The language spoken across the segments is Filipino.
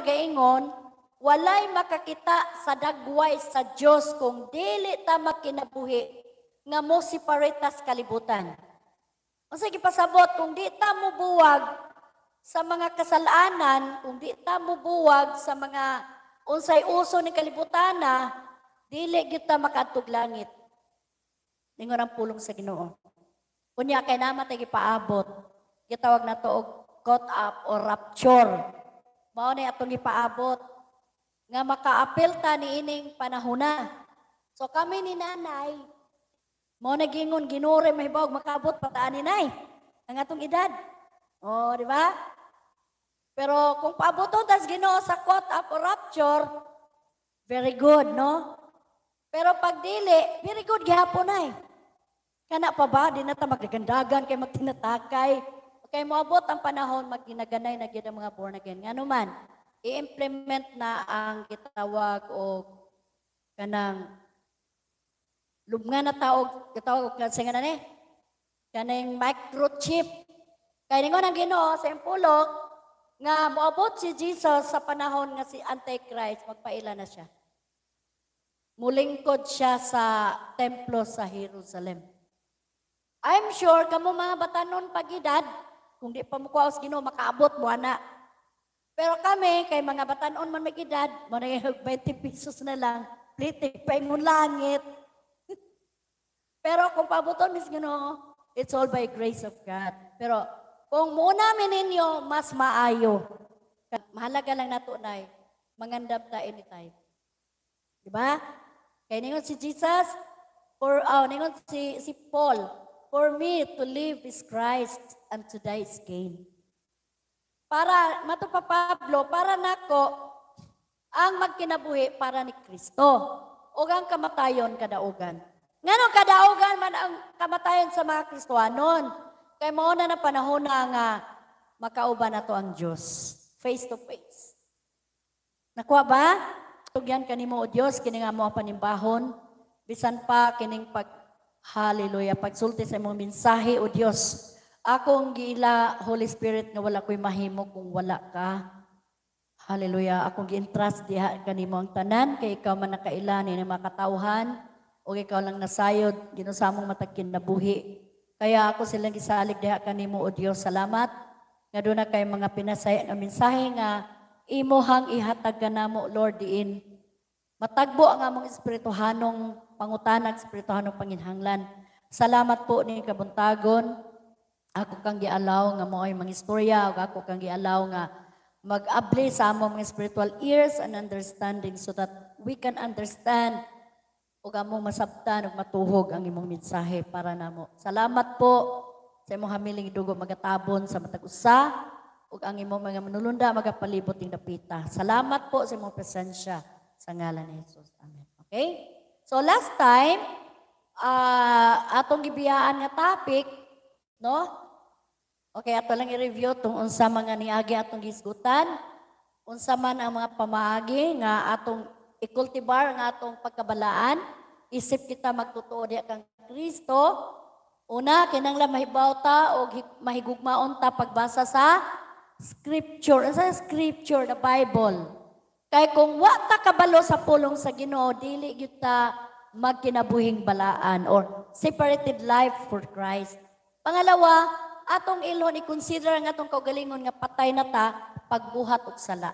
nagaingon, walay makakita sa dagway sa Dios kung dili ta makinabuhi nga mo separate si kalibutan. Unsa pasabot, kung di ta mo buwag sa mga kasalanan, kung di ta mo buwag sa mga unsay uso ni kalibutan na, dili gyud ta makadtog langit. Ningon ang pulong sa Ginoo. Unya kay namatay tay gipaabot. Gitawag na to og caught up or rapture mao ni atong ipaabot nga makaapil ta ni ining panahuna. So kami ni nanay mo nagingon ginuri mahibog makaabot pataan ni nay ang atong edad. Oh, di ba? Pero kung paaboton tas Ginoo sa caught up or rapture, very good, no? Pero pag dili, very good gihapon ay. Kana pa ba di na ta magdagandagan kay magtinatakay? kay moabot ang panahon magginaganay na gyud ang mga born again nganuman i-implement na ang gitawag o kanang lubngan na tawag gitawag og kansa nga ni kaning microchip kay ningon ang Ginoo sa impulog nga moabot si Jesus sa panahon nga si Antichrist magpaila na siya mulingkod siya sa templo sa Jerusalem. I'm sure kamo mga batanon pagidad, kung di pa mo kuha sa Ginoo makaabot mo ana. Pero kami kay mga batanon man may edad, mo 20 pesos na lang, pliti pa yung langit. Pero kung paaboton mis Ginoo, it's all by grace of God. Pero kung muna ninyo mas maayo. Mahalaga lang nato nay mangandam ta anytime. Di ba? Kay ningon si Jesus, for, oh, ningon si, si Paul, For me, to live is Christ and to die is gain. Para, matupa Pablo, para nako, ang magkinabuhi para ni Kristo. O ang kamatayon kadaugan. Ngayon, kadaugan man ang kamatayon sa mga Kristohanon. Kaya mo na na panahon na nga uh, makauba na to ang Diyos. Face to face. Nakuha ba? Tugyan kanimo o Diyos, kini nga mo panimbahon. Bisan pa kining pag Hallelujah. Pagsulti sa imong mensahe, O Dios. Akong giila, Holy Spirit, nga wala ko'y mahimo kung wala ka. Hallelujah. Akong gi-entrust diha kanimo ang tanan kay ikaw man nakailani ni makatawhan o ikaw lang nasayod ginusamong matag kinabuhi. Kaya ako silang gisalig diha kanimo o Diyos. Salamat nga do na kay mga pinasay na mensahe nga imuhang ihatag kanamo Lord diin. Matagbo ang among espirituhanong pangutanag spirituhan ng panginhanglan. Salamat po ni Kabuntagon. Ako kang gialaw nga mo ay mga istorya, ako kang gialaw nga mag-abli sa among mga spiritual ears and understanding so that we can understand o among masabtan ug matuhog ang imong mensahe para namo. Salamat po sa imong hamiling dugo magatabon sa matag usa ug ang imong mga manulunda magapalibot ing dapita. Salamat po sa imong presensya sa ngalan ni Jesus. Amen. Okay? So last time, uh, atong gibiyaan nga topic, no? Okay, ato lang i-review tung unsa mga niagi atong gisgutan, unsa man ang mga pamaagi nga atong i-cultivar ang atong pagkabalaan, isip kita magtutuo diya kang Kristo. Una, kinangla mahibaw ta o mahigugmaon ta pagbasa sa scripture. sa scripture, the Bible. Kay kung wa ta kabalo sa pulong sa Ginoo, dili gyud ta magkinabuhing balaan or separated life for Christ. Pangalawa, atong ilhon i-consider ang atong kaugalingon nga patay na ta pagbuhat og sala.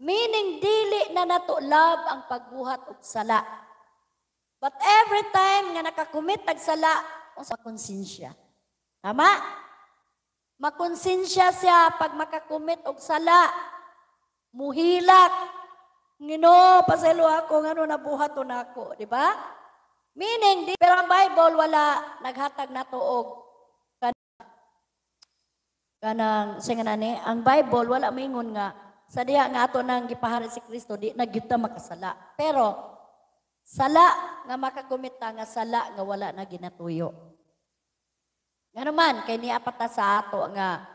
Meaning dili na nato love ang pagbuhat og sala. But every time nga nakakumit tag sala, sa konsensya. Tama? Makonsensya siya pag makakumit og sala. Muhilak Ngino, paselo ako, ngano nabuhat to na ako, di ba? Meaning, di, pero ang Bible, wala naghatag na tuog. Kanang, singanani, ang Bible, wala maingon nga, sa diya nga ato nang gipaharin si Kristo, di nagyuta makasala. Pero, sala nga makakumita nga sala nga wala na ginatuyo. Nga naman, kay niya pata sa ato nga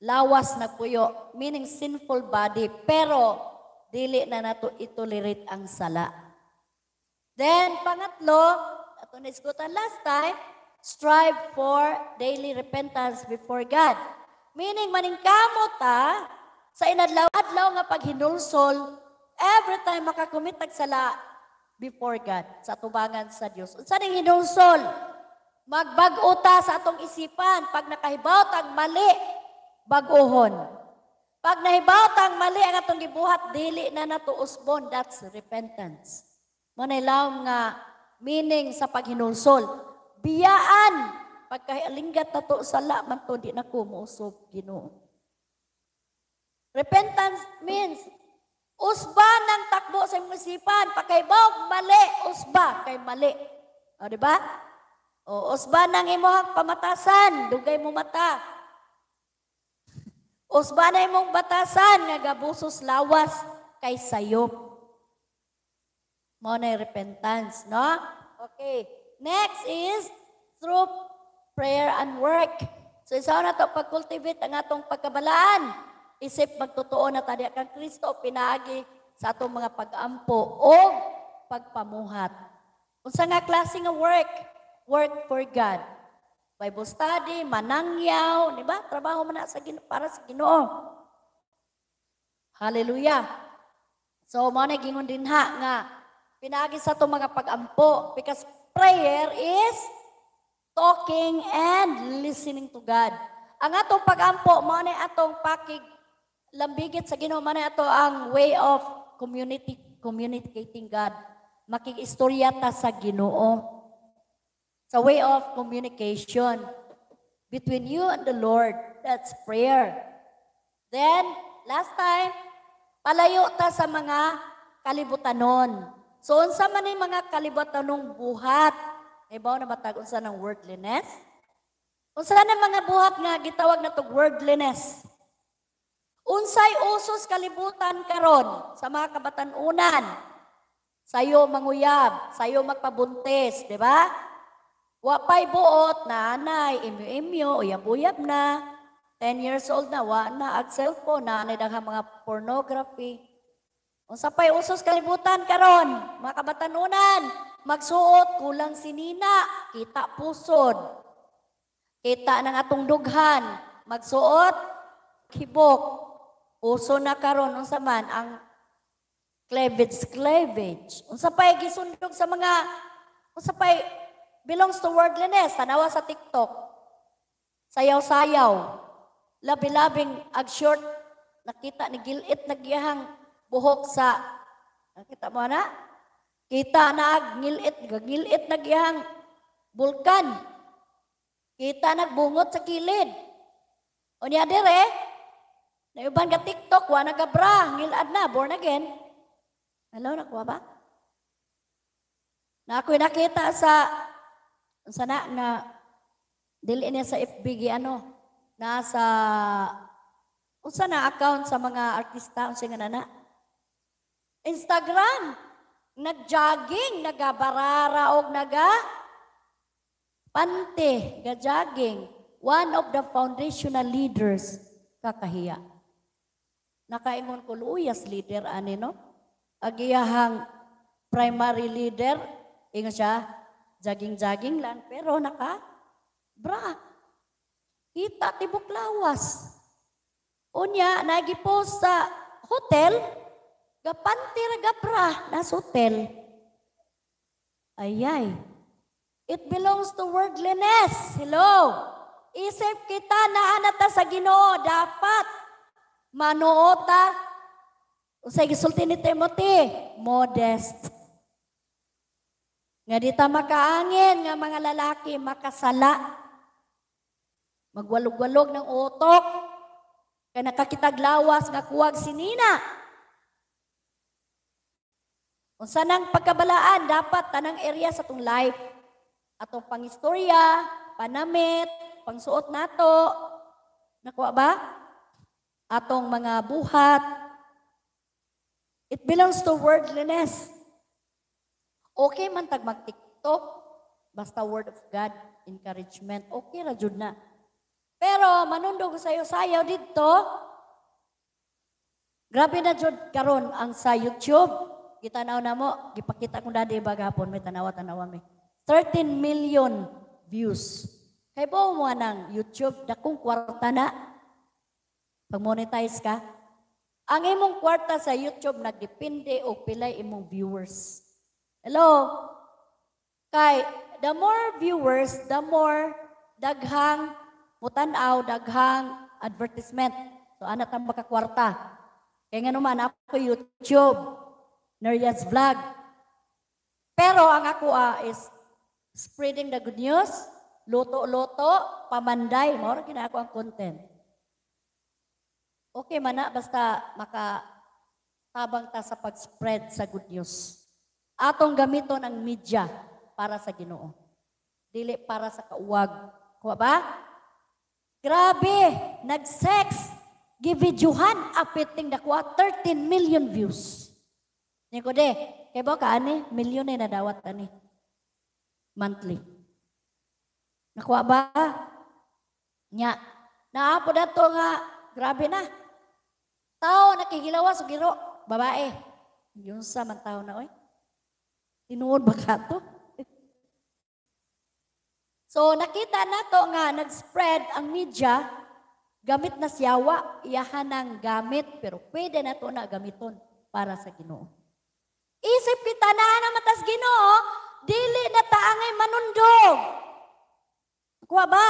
lawas na puyo, meaning sinful body, pero dili na nato itolerate ang sala. Then, pangatlo, ato naisgutan last time, strive for daily repentance before God. Meaning, maningkamot ta sa inadlaw-adlaw nga paghinulsol every time makakumit tag sala before God, sa tubangan sa Dios. Sa ning hinulsol? Magbag-o ta sa atong isipan pag nakahibaw tag mali, baguhon. Pag nahibatang mali ang atong gibuhat, dili na natuusbon. That's repentance. Manilawm nga meaning sa paghinulsol. Biyaan! Pagkahalinggat na to sala, man to di na kumuusog ginoo. Repentance means usba ng takbo sa imong isipan. Pagkaibaw, mali, usba, kay mali. O, di ba? O, usba ng imuhang pamatasan, dugay mo mata. Usbanay mong batasan, nga gabusos lawas kay sayop. Mo na repentance, no? Okay. Next is through prayer and work. So isa na to pag-cultivate ang atong pagkabalaan. Isip magtotoo na tadi kang Kristo pinaagi sa atong mga pag-ampo o pagpamuhat. Unsa nga klase nga work? Work for God. Bible study, manangyaw, di ba? Trabaho man sa para sa Ginoo. Hallelujah. So mo na gingon din ha nga pinaagi sa to mga pagampo because prayer is talking and listening to God. Ang atong pagampo mo na atong pakig lambigit sa Ginoo man ato ang way of community communicating God. Makig-istorya ta sa Ginoo. It's a way of communication between you and the Lord. That's prayer. Then, last time, palayo ta sa mga kalibutanon. So, unsa man yung mga kalibutanong buhat? Ibaw na matag unsa ng worldliness? Unsa na mga buhat nga gitawag na to worldliness? Unsay usos kalibutan karon sa mga kabatanunan? Sayo manguyab, sayo magpabuntis, di ba? Wapay buot na anay, imyo-imyo, uyab-uyab na. 10 years old na, wa na, ag cellphone na, anay daghang mga pornography. Unsa pay usos kalibutan karon, mga kabatanunan, magsuot kulang sinina, kita pusod. Kita ng atong dughan, magsuot kibok. Uso na karon unsa man ang cleavage cleavage. Unsa pay gisundog sa mga unsa pay belongs to worldliness. Tanawa sa TikTok. Sayaw-sayaw. Labi-labing ag-short. Nakita ni Gilit nagyahang buhok sa... Nakita mo na? Kita na ag-ngilit. Gilit nagyahang bulkan. Kita nagbungot sa kilid. O niya dire, eh. naiuban ka TikTok, wa nagabra, ngilad na, born again. Hello, nakuha ba? Na ako'y nakita sa sana nga dili niya sa FB gi ano nasa unsa na account sa mga artista unsa nga nana Instagram nagjogging nagabarara og naga pante ga jogging one of the foundational leaders kakahiya nakaingon ko luyas leader ani no agiyahang primary leader ingon siya jogging-jogging lang, pero naka bra. Kita tibok lawas. Unya, nagipo sa hotel, gapanti gapra bra nas hotel. Ayay. It belongs to worldliness. Hello. Isip kita na anata sa ginoo, dapat manuota. Usay gisulti ni Timothy, modest. Nga dita makaangin nga mga lalaki makasala. Magwalog-walog ng utok. Kaya nakakitaglawas nga kuwag sinina. Kung sanang pagkabalaan, dapat tanang area sa itong life. Atong pangistorya, panamit, pangsuot nato. Nakuha ba? Atong mga buhat. It belongs to worldliness. Okay man tag mag-TikTok, basta word of God, encouragement, okay ra jud na. Pero manundog sayo sayo dito, grabe na jud karon ang sa YouTube. Kita na mo, gipakita ko dadi bagapon, may tanawa-tanawa mi. 13 million views. Kay bo mo ng YouTube, dakong kwarta na. Pag-monetize ka, ang imong kwarta sa YouTube nagdepende og pila imong viewers. Hello? Kay, the more viewers, the more daghang mutanaw, daghang advertisement. So, anak ang makakwarta. Kaya nga naman, ako YouTube, Neryas Vlog. Pero ang ako ah, is spreading the good news, luto-luto, pamanday, mo rin ako ang content. Okay mana, na, basta makatabang ta sa pag-spread sa good news atong gamiton ang media para sa Ginoo. Dili para sa kauwag. Kuha ba? Grabe, nag-sex. Gividyuhan apiting dakwa 13 million views. Ni ko de, kay ba ka ani, million na dawat ani. Monthly. Nakuha ba? Nya. Naapo na to nga, grabe na. Tao nakigilawas, giro, babae. Yun sa man tao na, oy. Tinuod ba ka to? so nakita na to nga, nag-spread ang media, gamit na siyawa, iyahan ang gamit, pero pwede na to na gamiton para sa ginoo. Isip kita na na matas ginoo, dili na taangay manundog. Kuwa ba?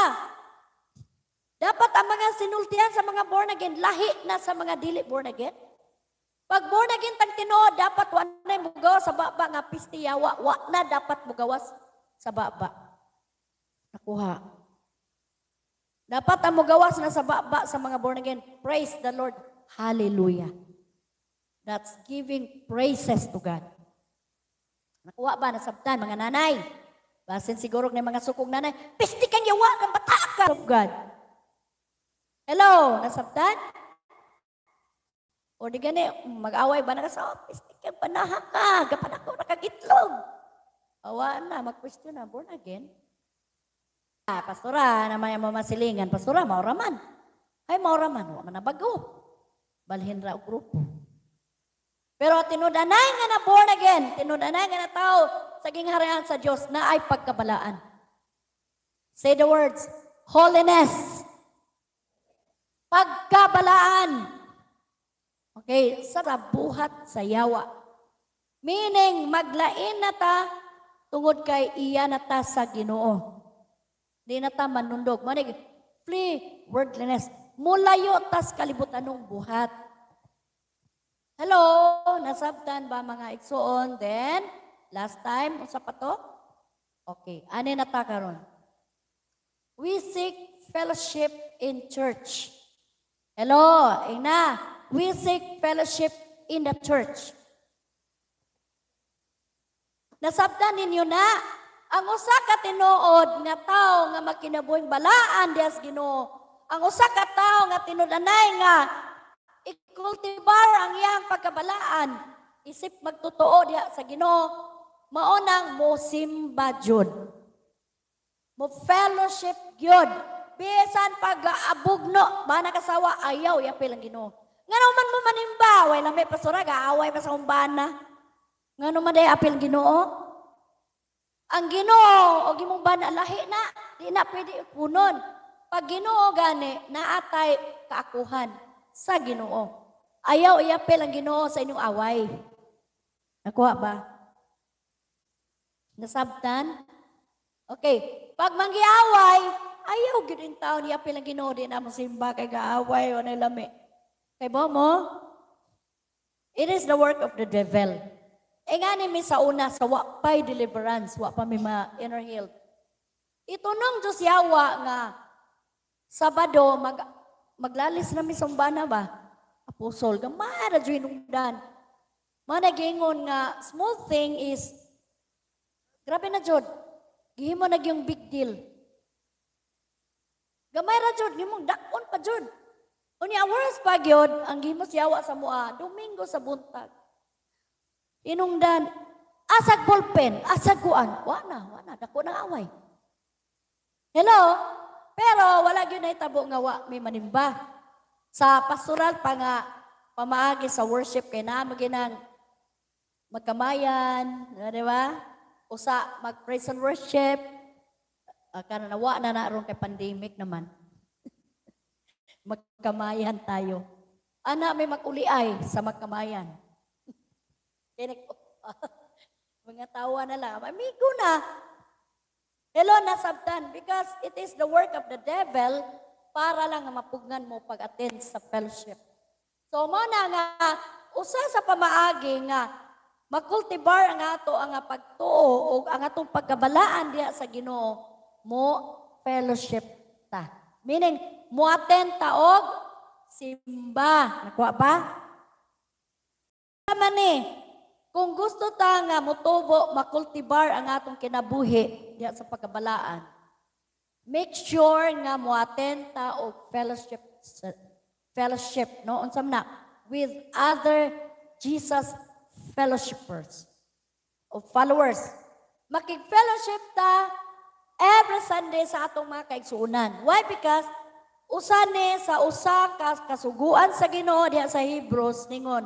Dapat ang mga sinultian sa mga born again, lahi na sa mga dili born again. Pag born again tang Ginoo, dapat wa na mo gawas sa baba nga pistiya, wa, wa na dapat mo gawas sa baba. Nakuha. Dapat ang mo gawas na sa baba sa mga born again. Praise the Lord. Hallelujah. That's giving praises to God. Nakuha ba? na sabtan, mga nanay. Basin siguro ng mga sukong nanay, pisti kang yawa, kang bata of God. Hello, nasabtan? O di gani, mag-away ba na sa office? Ikaw panaha ka, gapan ako nakagitlog. Awa na, mag-question na, born again. Ah, pastora, naman yung mamasilingan. Pastora, mauraman. Ay, mauraman, huwag man na bago. Balhin ra grupo. Pero tinudanay nga na born again, tinudanay nga na tao sa gingharian sa Dios na ay pagkabalaan. Say the words, holiness. Pagkabalaan. Okay, sarabuhat sa yawa. Meaning, maglain na ta tungod kay iya na ta sa ginoo. Di na ta manundog. Manig, flee worldliness. Mulayo tas kalibutan ng buhat. Hello, nasabtan ba mga igsoon? Then, last time, usa pa to? Okay, ano na ta karon? We seek fellowship in church. Hello, ina we seek fellowship in the church. Nasabdan ninyo na, ang usa ka tinuod nga tawo nga makinabuhing balaan dias Ginoo. Ang usa ka tawo nga tinudanay anay nga i-cultivar ang iyang pagkabalaan isip magtotoo diha sa Ginoo mao nang mo simba jud. Mo fellowship gyud bisan pag aabugno ba nakasawa ayaw ya pilang Ginoo. Ngano man mo manimba, way lami pa surag, away pa sa umbana. Ngano man day apil ginoo? Ang ginoo, o gimong bana, lahi na, di na pwede ikunon. Pag ginoo gani, naatay kaakuhan sa ginoo. Ayaw iapil ang ginoo sa inyong away. Nakuha ba? Nasabtan? Okay. Pag manggiaway, ayaw gano'ng tao niya pilang ginoo din na simba kay gaaway o nalami. Kay mo, it is the work of the devil. E nga ni sa una, sa wapay deliverance, wapa mi ma inner health. Itunong Diyos yawa nga, Sabado, mag, maglalis na mi sumbana ba? Apostol, gamara dyan Managingon nga, small thing is, grabe na Jod, gihimo na yung big deal. Gamay ra Jod, gimong dakon pa Jod. Unya, waras pa gyud ang gimos yawa sa mua, Domingo sa buntag. Inungdan, asag bolpen, asag kuan. Wa na, wa na, dako nang away. Hello? Pero wala gyud na itabo nga wa may manimba. Sa pastoral pa nga pamaagi sa worship kay na maginang magkamayan, di ba? Usa mag praise and worship. Uh, kana nawa na na kay pandemic naman. Magkamayan tayo. Ana, may makuliay sa magkamayan. mga tawa na lang. Amigo na. Hello na, Sabtan. Because it is the work of the devil para lang mapugnan mo pag-attend sa fellowship. So, mana nga, usa sa pamaagi nga, makultibar ang ato ang pagtuo o ang atong pagkabalaan diya sa Ginoo mo fellowship ta. Meaning, muaten taog simba. Nakuha pa? Naman eh, kung gusto ta nga mutubo, makultibar ang atong kinabuhi diya sa pagkabalaan, make sure nga muaten ta og fellowship fellowship no unsa na with other Jesus fellowshippers of followers. Makig-fellowship ta every Sunday sa atong mga kaigsuunan. Why? Because Usane sa usa ka kasuguan sa Ginoo diha sa Hebrews ningon,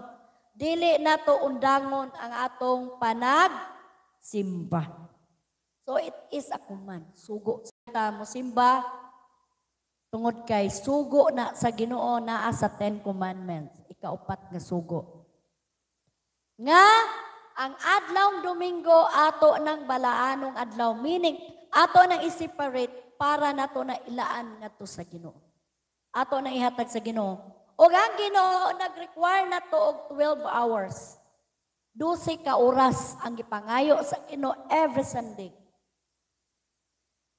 dili nato undangon ang atong panag simba. So it is a command. Sugo sa mo simba tungod kay sugo na sa Ginoo na sa 10 commandments, ikaupat nga sugo. Nga ang adlawng Domingo ato ng balaanong adlaw meaning ato nang i-separate para nato na ilaan nato sa Ginoo ato na ihatag sa Ginoo. O ang Ginoo nag-require na to og 12 hours. 12 ka oras ang gipangayo sa Ginoo every Sunday.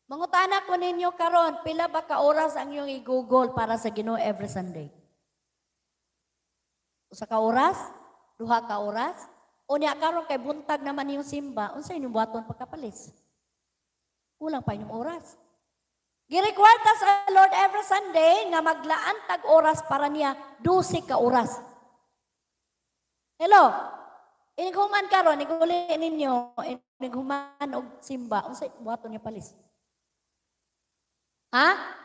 Mangutana ko ninyo karon, pila ba ka oras ang iyong i-google para sa Ginoo every Sunday? Usa ka oras? Duha ka oras? O niya karon kay buntag naman yung simba, unsa inyong buhaton pagkapalis? Kulang pa inyong oras. Girikwarta sa Lord every Sunday nga maglaan tag oras para niya 12 ka oras. Hello. Inighuman karon, iguli ninyo, inighuman og simba. Unsay buhaton niya palis? Ha?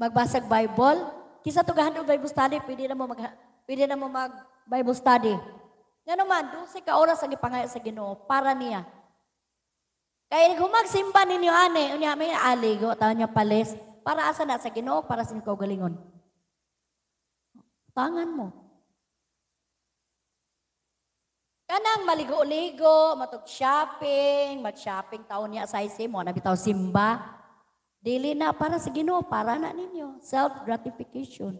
Magbasag Bible? Kisa tugahan og Bible study, pwede na mo mag pwede na mo mag Bible study. Ngano man, 12 ka oras ang ipangayo sa Ginoo para niya kaya kung magsimba ninyo ane, unya may aligo, tao niya palis, para asa na sa Ginoo, para sa galingon. Tangan mo. Kanang maligo-ligo, matog shopping, mat shopping taon niya sa isi mo, nabitaw simba. Dili na para sa Ginoo, para na ninyo, self gratification.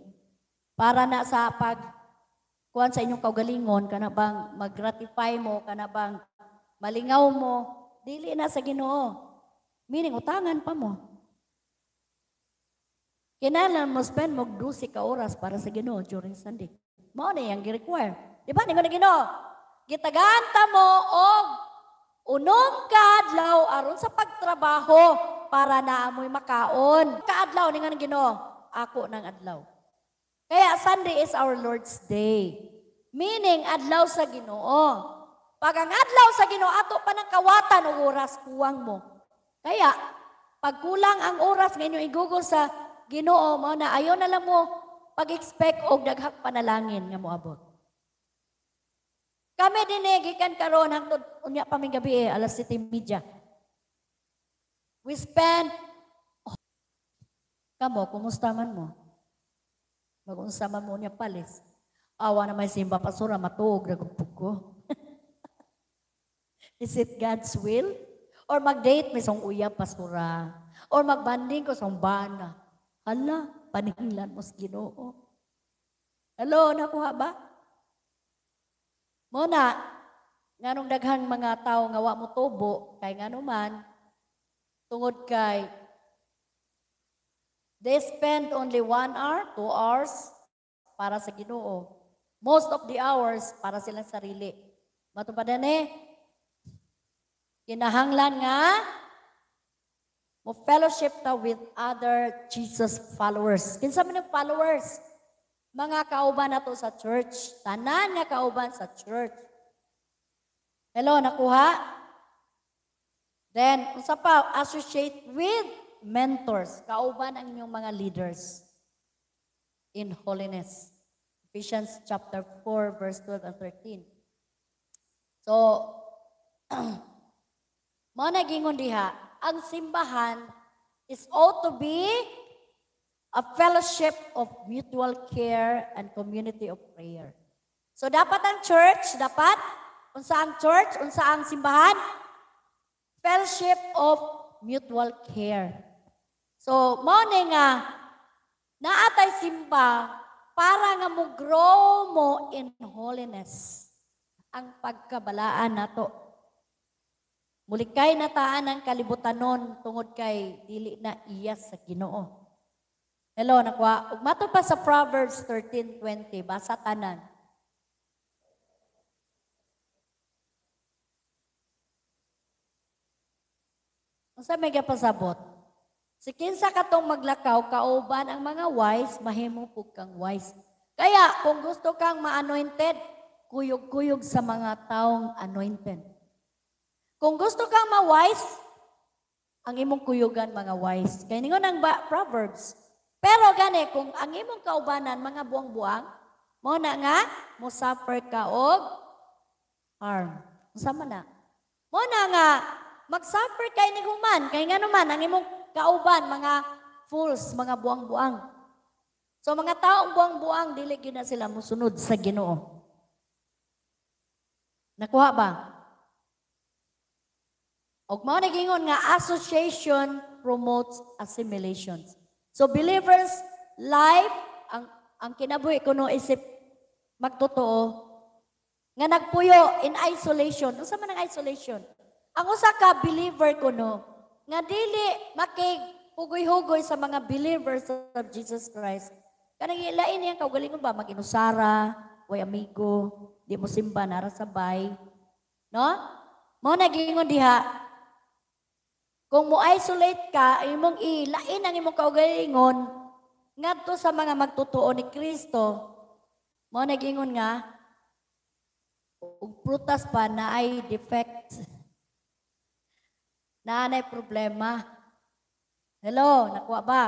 Para na sa pag kuan sa inyong kaugalingon, kana bang mag-gratify mo, kana bang malingaw mo, dili na sa Ginoo. Meaning utangan pa mo. Kinahanglan mo spend mo 12 ka oras para sa Ginoo during Sunday. Mao na yang gi-require. Di ba ningon Ginoo? Gitaganta mo og unom ka adlaw aron sa pagtrabaho para na naamoy makaon. Kaadlaw ningon Ginoo, ako nang adlaw. Kaya Sunday is our Lord's day. Meaning adlaw sa Ginoo. Pag ang adlaw sa Ginoo ato pa ng kawatan og oras kuwang mo. Kaya pag kulang ang oras nganyo igugol sa Ginoo mo na ayon na lang mo pag-expect og daghang panalangin nga moabot. Kami din eh, gikan karon hangtod unya pa may gabi eh, alas 7:30. We spend oh, Kamo, kumusta man mo? Mag-unsa man mo niya palis. Awa na may simba pasura, matuog, ragupog ko. Is it God's will? Or mag-date may sang uyab pastura. Or magbanding ko sang bana. Hala, paninglan mo sa ginoo. Hello, nakuha ba? Mona, nganong daghang mga tao nga wa mo tubo, kay ngano man, tungod kay they spend only one hour, two hours para sa ginoo. Most of the hours para silang sarili. Matupadan eh, Kinahanglan nga, mo fellowship ta with other Jesus followers. Kinsa man followers? Mga kauban nato sa church. Tanan nga kauban sa church. Hello, nakuha? Then, unsa pa, associate with mentors. Kauban ang inyong mga leaders in holiness. Ephesians chapter 4, verse 12 and 13. So, Mao na gingon diha, ang simbahan is ought to be a fellowship of mutual care and community of prayer. So dapat ang church, dapat unsa ang church, unsa ang simbahan? Fellowship of mutual care. So mao na nga naatay simba para nga mo grow mo in holiness ang pagkabalaan nato Mulikay na taan ang kalibutanon tungod kay dili na iya sa Ginoo. Hello, nakwa. Ugmato pa sa Proverbs 13:20, basa tanan. Unsa mega pasabot. Si kinsa ka tong maglakaw kauban ang mga wise, mahimo pug kang wise. Kaya kung gusto kang ma-anointed, kuyog-kuyog sa mga taong anointed. Kung gusto kang ma-wise, ang imong kuyugan mga wise. Kaya ningon ang ba, Proverbs. Pero gani, kung ang imong kaubanan, mga buang-buang, mo na nga, mo suffer ka og harm. Sama na. Mo na nga, mag-suffer kay ni human. Kay nga naman, ang imong kauban, mga fools, mga buang-buang. So mga taong buang-buang, dili gyud na sila musunod sa Ginoo. Nakuha ba? Og mao nagingon nga association promotes assimilation. So believers life ang ang kinabuhi kuno isip magtotoo nga nagpuyo in isolation. Unsa man ang isolation? Ang usa ka believer kuno nga dili makig hugoy hugoy sa mga believers of Jesus Christ. Kanang ilain niya kaugalingon ba maginusara, way amigo, di mo simba nara sabay. No? Mo nagingon diha kung mo isolate ka, imong ilain ang imong kaugalingon ngadto sa mga magtutuo ni Kristo. Mo nagingon nga og prutas pa na ay defect. Na anay problema. Hello, nakuha ba?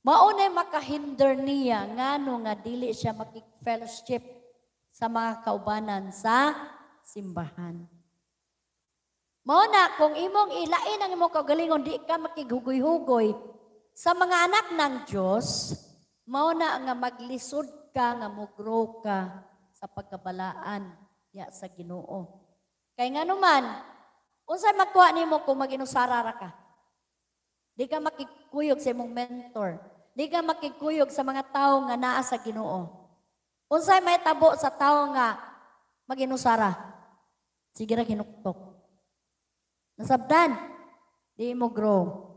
Maunay makahinder niya ngano nga dili siya makik-fellowship sa mga kaubanan sa simbahan. Mao na kung imong ilain ang imong kaugalingon di ka makighugoy-hugoy sa mga anak ng Dios, mao na nga maglisod ka nga mugrow ka sa pagkabalaan ya sa Ginoo. Kay nganuman, unsay makuha nimo kung maginusara ra ka? Di ka makikuyog sa imong mentor. Di ka makikuyog sa mga tao nga naa sa Ginoo. Unsay may tabo sa tao nga maginusara? Sige ra kinuktok. Nasabdan, di mo grow.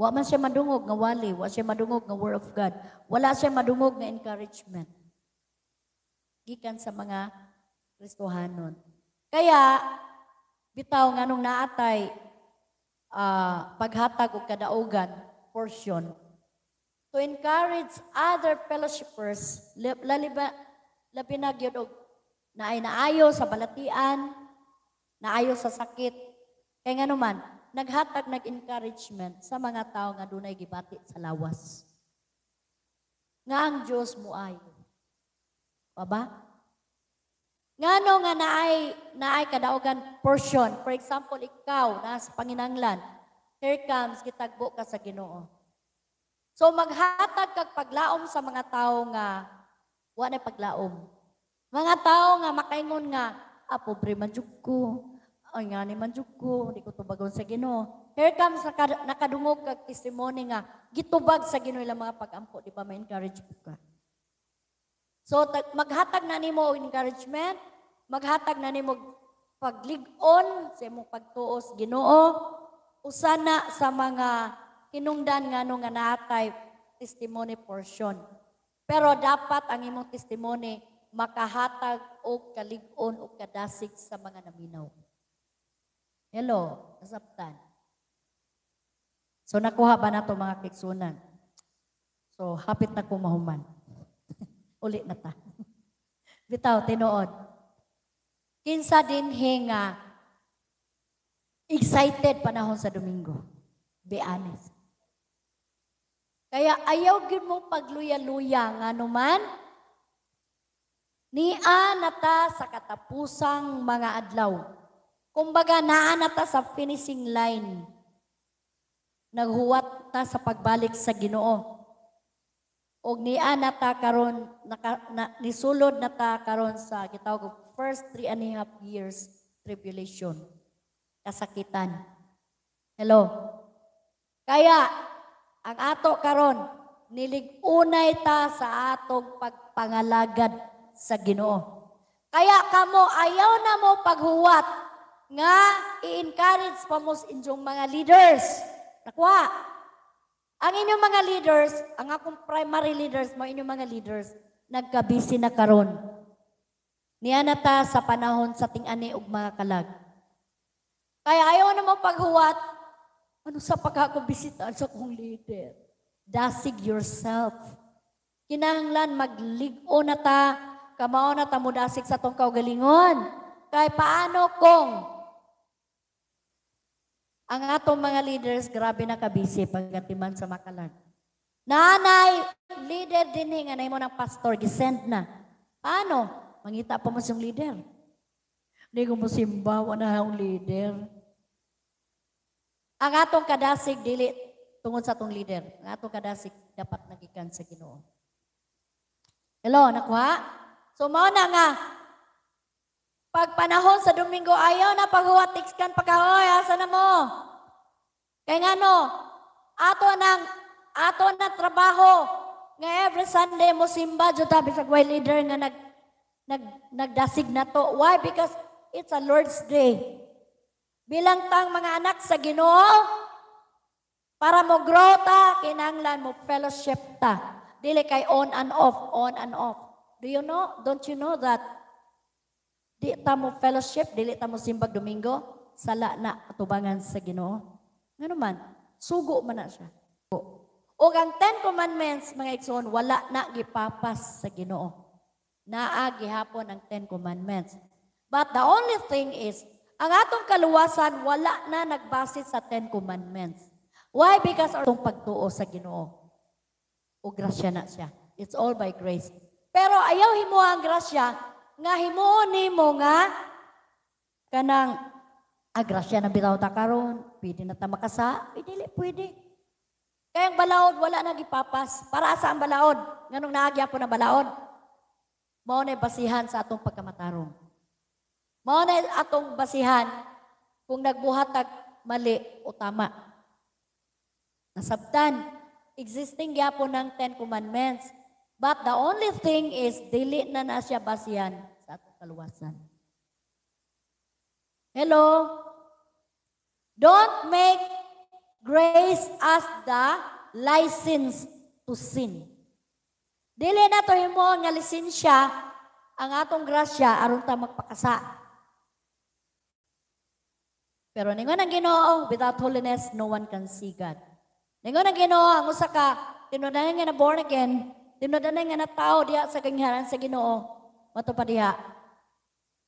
Wa man siya madungog nga wali, wa siya madungog nga word of God. Wala siya madungog nga encouragement. Gikan sa mga Kristohanon. Kaya bitaw nga nung naatay uh, paghatag og kadaogan portion to encourage other fellowshipers, labi na gyud og naay naayo sa balatian naayo sa sakit. Kaya eh, nga naman, naghatag nag encouragement sa mga tao nga dunay gibati sa lawas. Nga ang Dios mo ay. Pa Nga no nga naay naay kadaogan portion. For example, ikaw na sa panginanglan, here comes gitagbo ka sa Ginoo. So maghatag kag paglaom sa mga tao nga wa na paglaom. Mga tao nga makaingon nga, ah, pobre man ko ay nga ni manjugko, di ko tubagon sa Ginoo. Here comes naka, nakadungog kag testimony nga gitubag sa Ginoo ilang mga pagampo, di ba may encourage po ka. So maghatag na nimo og encouragement, maghatag na nimo pagligon sa imong pagtuos Ginoo, usa na sa mga hinungdan nga nga natay testimony portion. Pero dapat ang imong testimony makahatag og kalig-on og kadasig sa mga naminaw. Hello, nasaptan. So nakuha ba na nato mga kiksunan? So hapit na ko mahuman. Uli na ta. Bitaw, tinuod. Kinsa din hinga excited panahon sa Domingo. Be honest. Kaya ayaw gid mo pagluya-luya nga numan niya nata sa katapusang mga adlaw. Kumbaga, naana ta sa finishing line. Naghuwat ta sa pagbalik sa ginoo. O niana ta karon naka, na, nisulod na ta karon sa gitawag first three and a half years tribulation. Kasakitan. Hello. Kaya, ang ato karon niligunay ta sa atong pagpangalagad sa ginoo. Kaya kamo ayaw na mo paghuwat nga i-encourage pa mo inyong mga leaders. Nakuha. Ang inyong mga leaders, ang akong primary leaders mo, inyong mga leaders, nagkabisi na karon. Niya na ta sa panahon sa ting-ani ug mga kalag. Kaya ayaw na mo paghuwat, ano sa pagkakabisita sa kong leader? Dasig yourself. Kinahanglan magligo na ta, kamao na ta mudasig sa tong kaugalingon. Kay paano kung ang atong mga leaders, grabe na kabisi pagatiman sa makalan. Nanay, leader din eh, nga mo ng pastor, gisend na. Paano? Mangita pa mo siyang leader. Hindi ko mo simba, wala akong leader. Ang atong kadasig, dili, tungod sa atong leader, ang atong kadasig, dapat nagikan sa ginoo. Hello, nakuha? So, mao nga, pag panahon sa Domingo, ayaw na paghuwat, tikskan pagkahoy, asa na mo? Kaya nga no, ato nang, ato na trabaho, nga every Sunday mo simba, dyan tabi sa way leader nga nag, nag, nagdasig na to. Why? Because it's a Lord's Day. Bilang tang mga anak sa ginoo, para mo grow ta, kinanglan mo fellowship ta. Dili kay on and off, on and off. Do you know? Don't you know that? Di ta mo fellowship, dili ta mo simbag Domingo, sala na atubangan sa Ginoo. Ngano man, sugo man na siya. O ang Ten Commandments, mga igsoon, wala na gipapas sa Ginoo. Naa hapon ang Ten Commandments. But the only thing is, ang atong kaluwasan wala na nagbase sa Ten Commandments. Why? Because our pagtuo sa Ginoo. O grasya na siya. It's all by grace. Pero ayaw himuha ang grasya, nga himuon nimo nga kanang agrasya na bitaw ta karon, pwede na ta makasa, dili pwede. Kaya ang balaod wala na gipapas Para sa ang balaod? Nganong naagya po na balaod? Mao na basihan sa atong pagkamatarong. Mao na atong basihan kung nagbuhatag mali o tama. Nasabtan, existing gyapon ng Ten Commandments But the only thing is, dili na na siya basihan sa kaluwasan. Hello? Don't make grace as the license to sin. Dili na to himo nga lisensya ang atong grasya aron ta magpakasa. Pero ningon ang Ginoo, without holiness no one can see God. Ningon ang Ginoo ang usa ka tinudanan nga na born again, Tinudanay nga natao tao sa kangharan sa ginoo. Mato pa diha.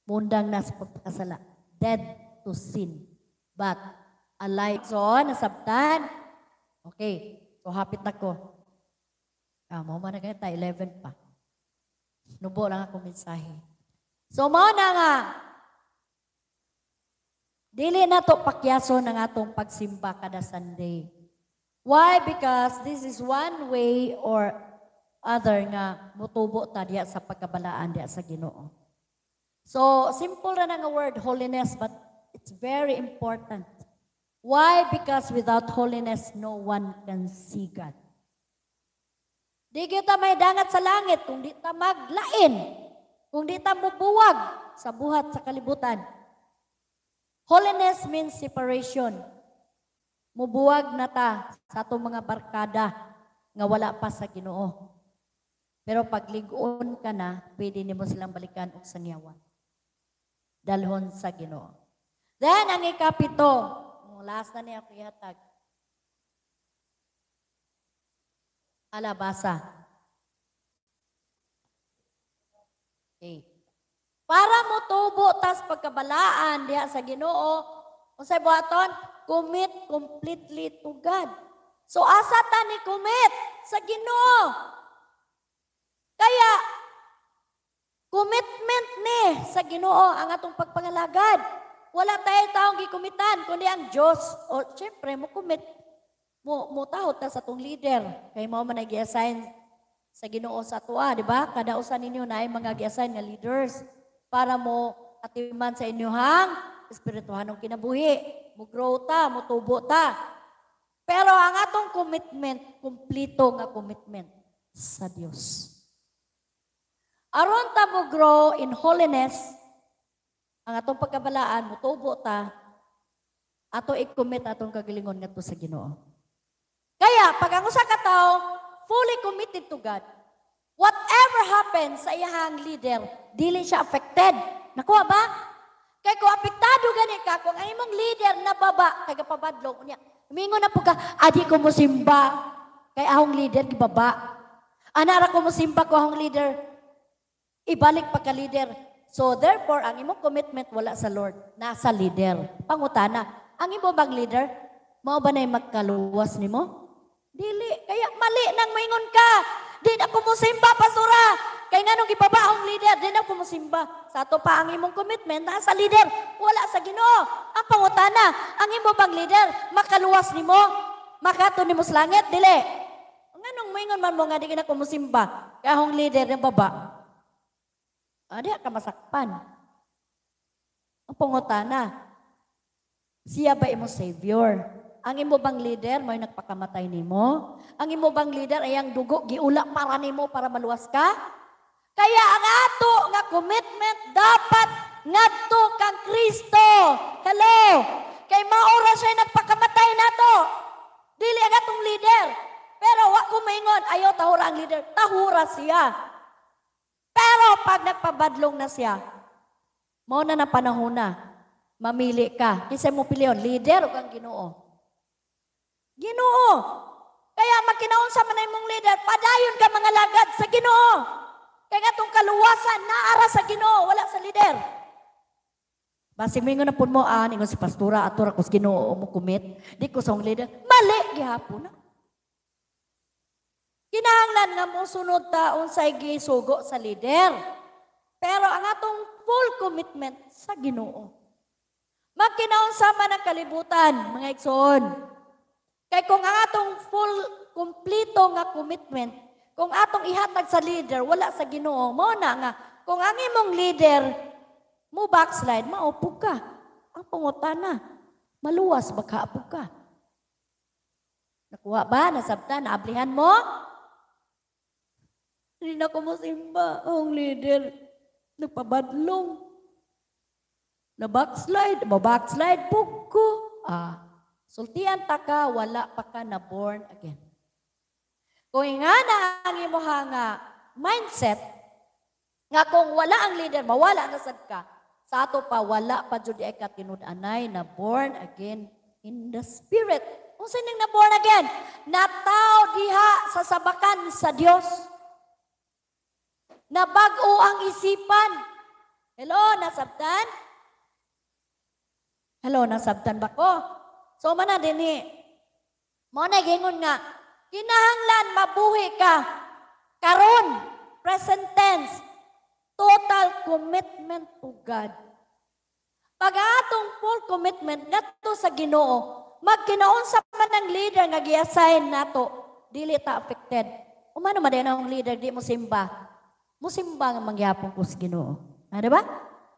Mundang na sa pagpakasala. Dead to sin. But alive. So, nasabtan. Okay. So, hapit na ko. Ah, mo man na ta, 11 pa. Nubo lang ako mensahe. So, mao na nga. Dili na to pakyaso ng atong pagsimba kada Sunday. Why? Because this is one way or other nga mutubo ta diya sa pagkabalaan diya sa Ginoo. So simple ra na nga word holiness but it's very important. Why? Because without holiness no one can see God. Di kita may dangat sa langit kung di ta maglain, kung di ta mubuwag sa buhat sa kalibutan. Holiness means separation. Mubuwag na ta sa atong mga barkada nga wala pa sa Ginoo. Pero pag ligon ka na, pwede nimo silang balikan o sangyawan. Dalhon sa Ginoo. Then ang ikapito, last na niya ako ihatag. Alabasa. Okay. Para mo tubo tas pagkabalaan diha sa Ginoo, unsay buhaton? Commit completely to God. So asa ta ni commit sa Ginoo? Kaya, commitment ni sa ginoo ang atong pagpangalagad. Wala tayo taong gikumitan, kundi ang Diyos. O, syempre, mo commit, mo, mo tahot ta sa atong leader. Kay mo man nag-assign sa ginoo sa tuwa, ah, di ba? Kada usan ninyo na ay mga gi-assign nga leaders para mo atiman sa inyuhang espirituhanong kinabuhi. Mo grow ta, mo tubo ta. Pero ang atong commitment, kumplito nga commitment sa Dios. Aron ta mo grow in holiness, ang atong pagkabalaan, mutubo ta, ato i-commit atong kagalingon nga sa ginoo. Kaya, pag ang usa ka tao, fully committed to God, whatever happens sa iyang leader, dili siya affected. Nakuha ba? Kaya kung apektado gani ka, kung ang imong leader na baba, gapabadlong niya, Mingo na po ka, adi ko mo simba. Kay ahong leader, gibaba. Anara ko mo simba ko ahong leader, Ibalik ka leader. So therefore, ang imong commitment wala sa Lord, nasa leader. Pangutana, ang imo bang leader, mao ba nay magkaluwas nimo? Dili, kaya mali nang maingon ka. Di na ko mo kumusimba, pasura. Kay nga nung gipabahong leader, di na ko mo simba. Sa ato pa ang imong commitment, nasa leader, wala sa ginoo. Ang pangutana, ang imo bang leader, makaluwas nimo? Makato nimo sa langit, dili. Nga nung maingon man mo nga di na kumusimba, kahong leader ng baba. Adi ah, ka masakpan. Ang pungutana, siya ba imo savior? Ang imo bang leader may nagpakamatay nimo? Ang imo bang leader ay ang dugo giula para nimo para maluwas ka? Kaya ang ato nga commitment dapat ngadto kang Kristo. Hello. Kay mao ra say nagpakamatay nato. Dili ang atong leader. Pero wa ko maingon, ayo tahura ang leader. Tahura siya. Pero pag nagpabadlong na siya, mo na na panahon na, mamili ka. Kinsa mo piliyon, leader o kang ginoo? Ginoo! Kaya makinaon sa manay mong leader, padayon ka mga lagad sa ginoo. Kaya nga itong kaluwasan, naara sa ginoo, wala sa leader. Basi mingo na po mo, ah, ningon si pastura, atura ko sa ginoo, mo kumit. Di ko sa leader, mali, gihapon na. Kinahanglan nga mo sunod taon sa gisugo sa lider. Pero ang atong full commitment sa ginoo. Magkinaon sama ng kalibutan, mga igsoon. Kay kung ang atong full, kumplito nga commitment, kung atong ihatag sa leader, wala sa ginoo, mo na nga, kung ang imong leader, mo backslide, maupo ka. Ang pangutana, maluwas, magkaapog ka. Nakuha ba? Nasabta? Naablihan mo? Hindi na ko masimba. Ang leader, nagpabadlong. Na-backslide, ma-backslide po ko. Ah, sultian ta ka, wala pa ka na born again. Kung nga na ang imuha nga mindset, nga kung wala ang leader, mawala na sad ka, sa ato pa wala pa jud ay ka anay na born again in the spirit. Kung sining na born again, nataw diha sa sabakan sa Dios. Nabago ang isipan. Hello, nasabtan? Hello, nasabtan ba ko? So man na din eh. Mo na gingon nga, kinahanglan mabuhi ka karon present tense total commitment to God. Pag atong full commitment nato sa Ginoo, magkinoon sa manang leader nga gi nato, dili ta affected. Umano man din ang leader di mo simba, Musimba nga mangyapon ko sa Ginoo. Ha, di ba?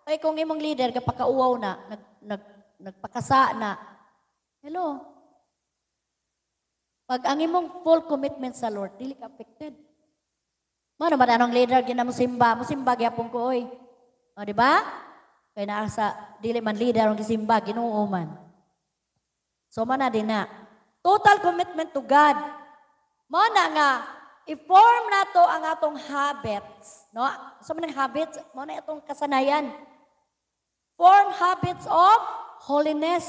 Ay kung imong leader kapakauaw na, nag, nag, nagpakasa na. Hello. Pag ang imong full commitment sa Lord, dili ka affected. Mano man anong leader gina mo simba, mo simba gyapon ko oy. O di ba? Kay naa sa dili man leader ang gisimba Ginoo man. So man na din na. Total commitment to God. Mana nga i-form na to ang atong habits. No? So, man habits, mo na itong kasanayan. Form habits of holiness.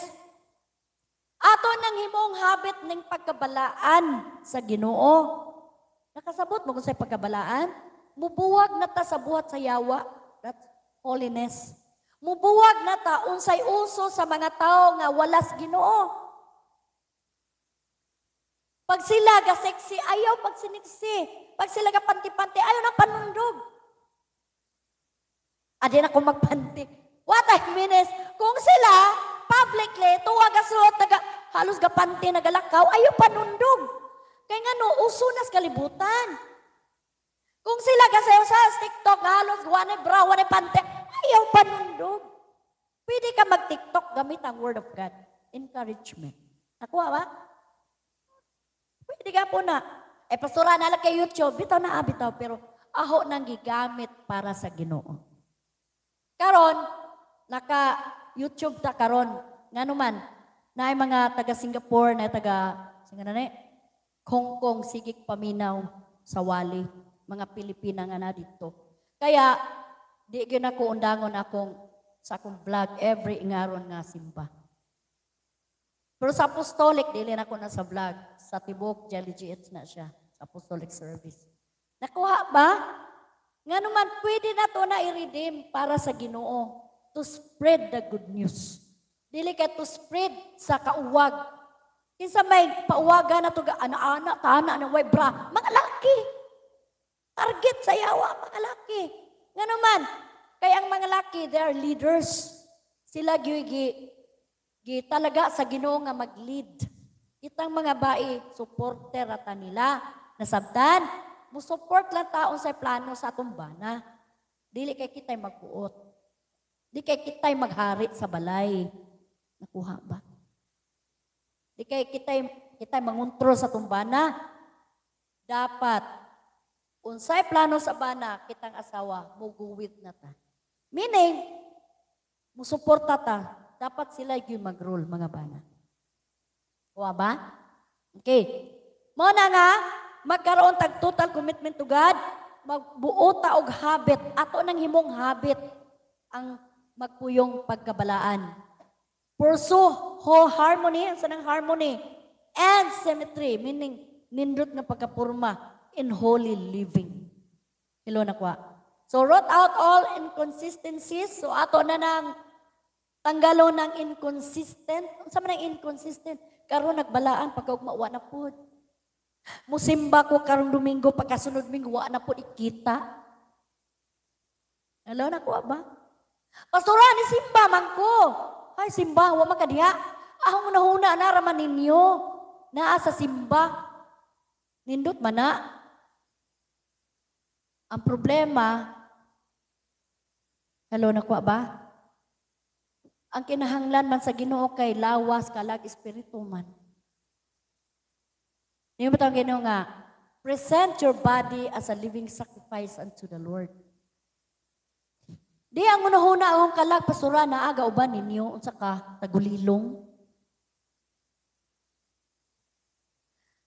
Ato nang himong habit ng pagkabalaan sa ginoo. Nakasabot mo kung sa pagkabalaan? Mubuwag na ta sa buhat sa yawa. That's holiness. Mubuwag na ta unsay uso sa mga tao nga walas ginoo. Pag sila ga sexy, ayaw pag siniksi. Pag sila ga panti-panti, ayaw na panundog. Adi na kung magpanti. What I mean is, kung sila publicly, tuwa ga suot, naga, halos ga panti, nagalakaw, ayaw panundog. Kaya nga no, uso na sa kalibutan. Kung sila kasi sa TikTok, halos wane bra, wane panti, ayaw panundog. Pwede ka mag-TikTok gamit ang Word of God. Encouragement. Nakuha ba? Pwede ka po na. E eh, pastora, nalag kay YouTube. Bitaw na, ah, bitaw. Pero aho nang gigamit para sa ginoo. Karon, naka YouTube ta karon. Nga naman, na mga taga Singapore, na taga, singa na ni, Hong Kong, sigik paminaw sa wali. Mga Pilipina nga na dito. Kaya, di gyud ko undangon akong sa akong vlog every ingaron nga simba. Pero sa apostolic, dili na ko na sa vlog. Sa tibok, Jelly GH na siya. apostolic service. Nakuha ba? Nga naman, pwede na to na i-redeem para sa ginoo. To spread the good news. Dili ka to spread sa kauwag. Kinsa may pauwaga na to, ana-ana, tana, na way Mga laki. Target sa yawa, mga laki. Nga naman, kaya ang mga laki, they are leaders. Sila gyugi Ki talaga sa Ginoo nga mag-lead. Itang mga bae, supporter ata nila. Nasabtan, mo support lang taon sa plano sa atong bana. Dili kay kitay magkuot. Di kay kitay maghari sa balay. Nakuha ba? Di kay kitay kitay mangontrol sa tumbana. Dapat unsay plano sa bana kitang asawa mo guwit na ta. Meaning, mo suporta ta dapat sila yung mag-rule, mga bana. Kuha ba? Okay. Muna nga, magkaroon tag total commitment to God, magbuo ta og habit, ato nang himong habit ang magpuyong pagkabalaan. Pursue ho harmony, sa nang harmony, and symmetry, meaning nindot na pagkapurma in holy living. Hello na kwa. So, root out all inconsistencies. So, ato na nang Tanggalo ng inconsistent. Sa man inconsistent? Karon nagbalaan pag mauwa na po. Musimba ko karong Domingo, pagkasunod Domingo, wa na po ikita. Hello, nakuha ba? Pastora, ni Simba, man ko. Ay, Simba, wa makadiha. Ahong nahuna na raman ninyo. Naa sa Simba. Nindot mana. Ang problema, hello, nakuha ba? Ang kinahanglan man sa Ginoo kay lawas kalag espiritu man. Niyo ba ang Ginoo nga present your body as a living sacrifice unto the Lord. Di ang unahuna ang kalag pasura na aga uban ninyo unsa ka tagulilong.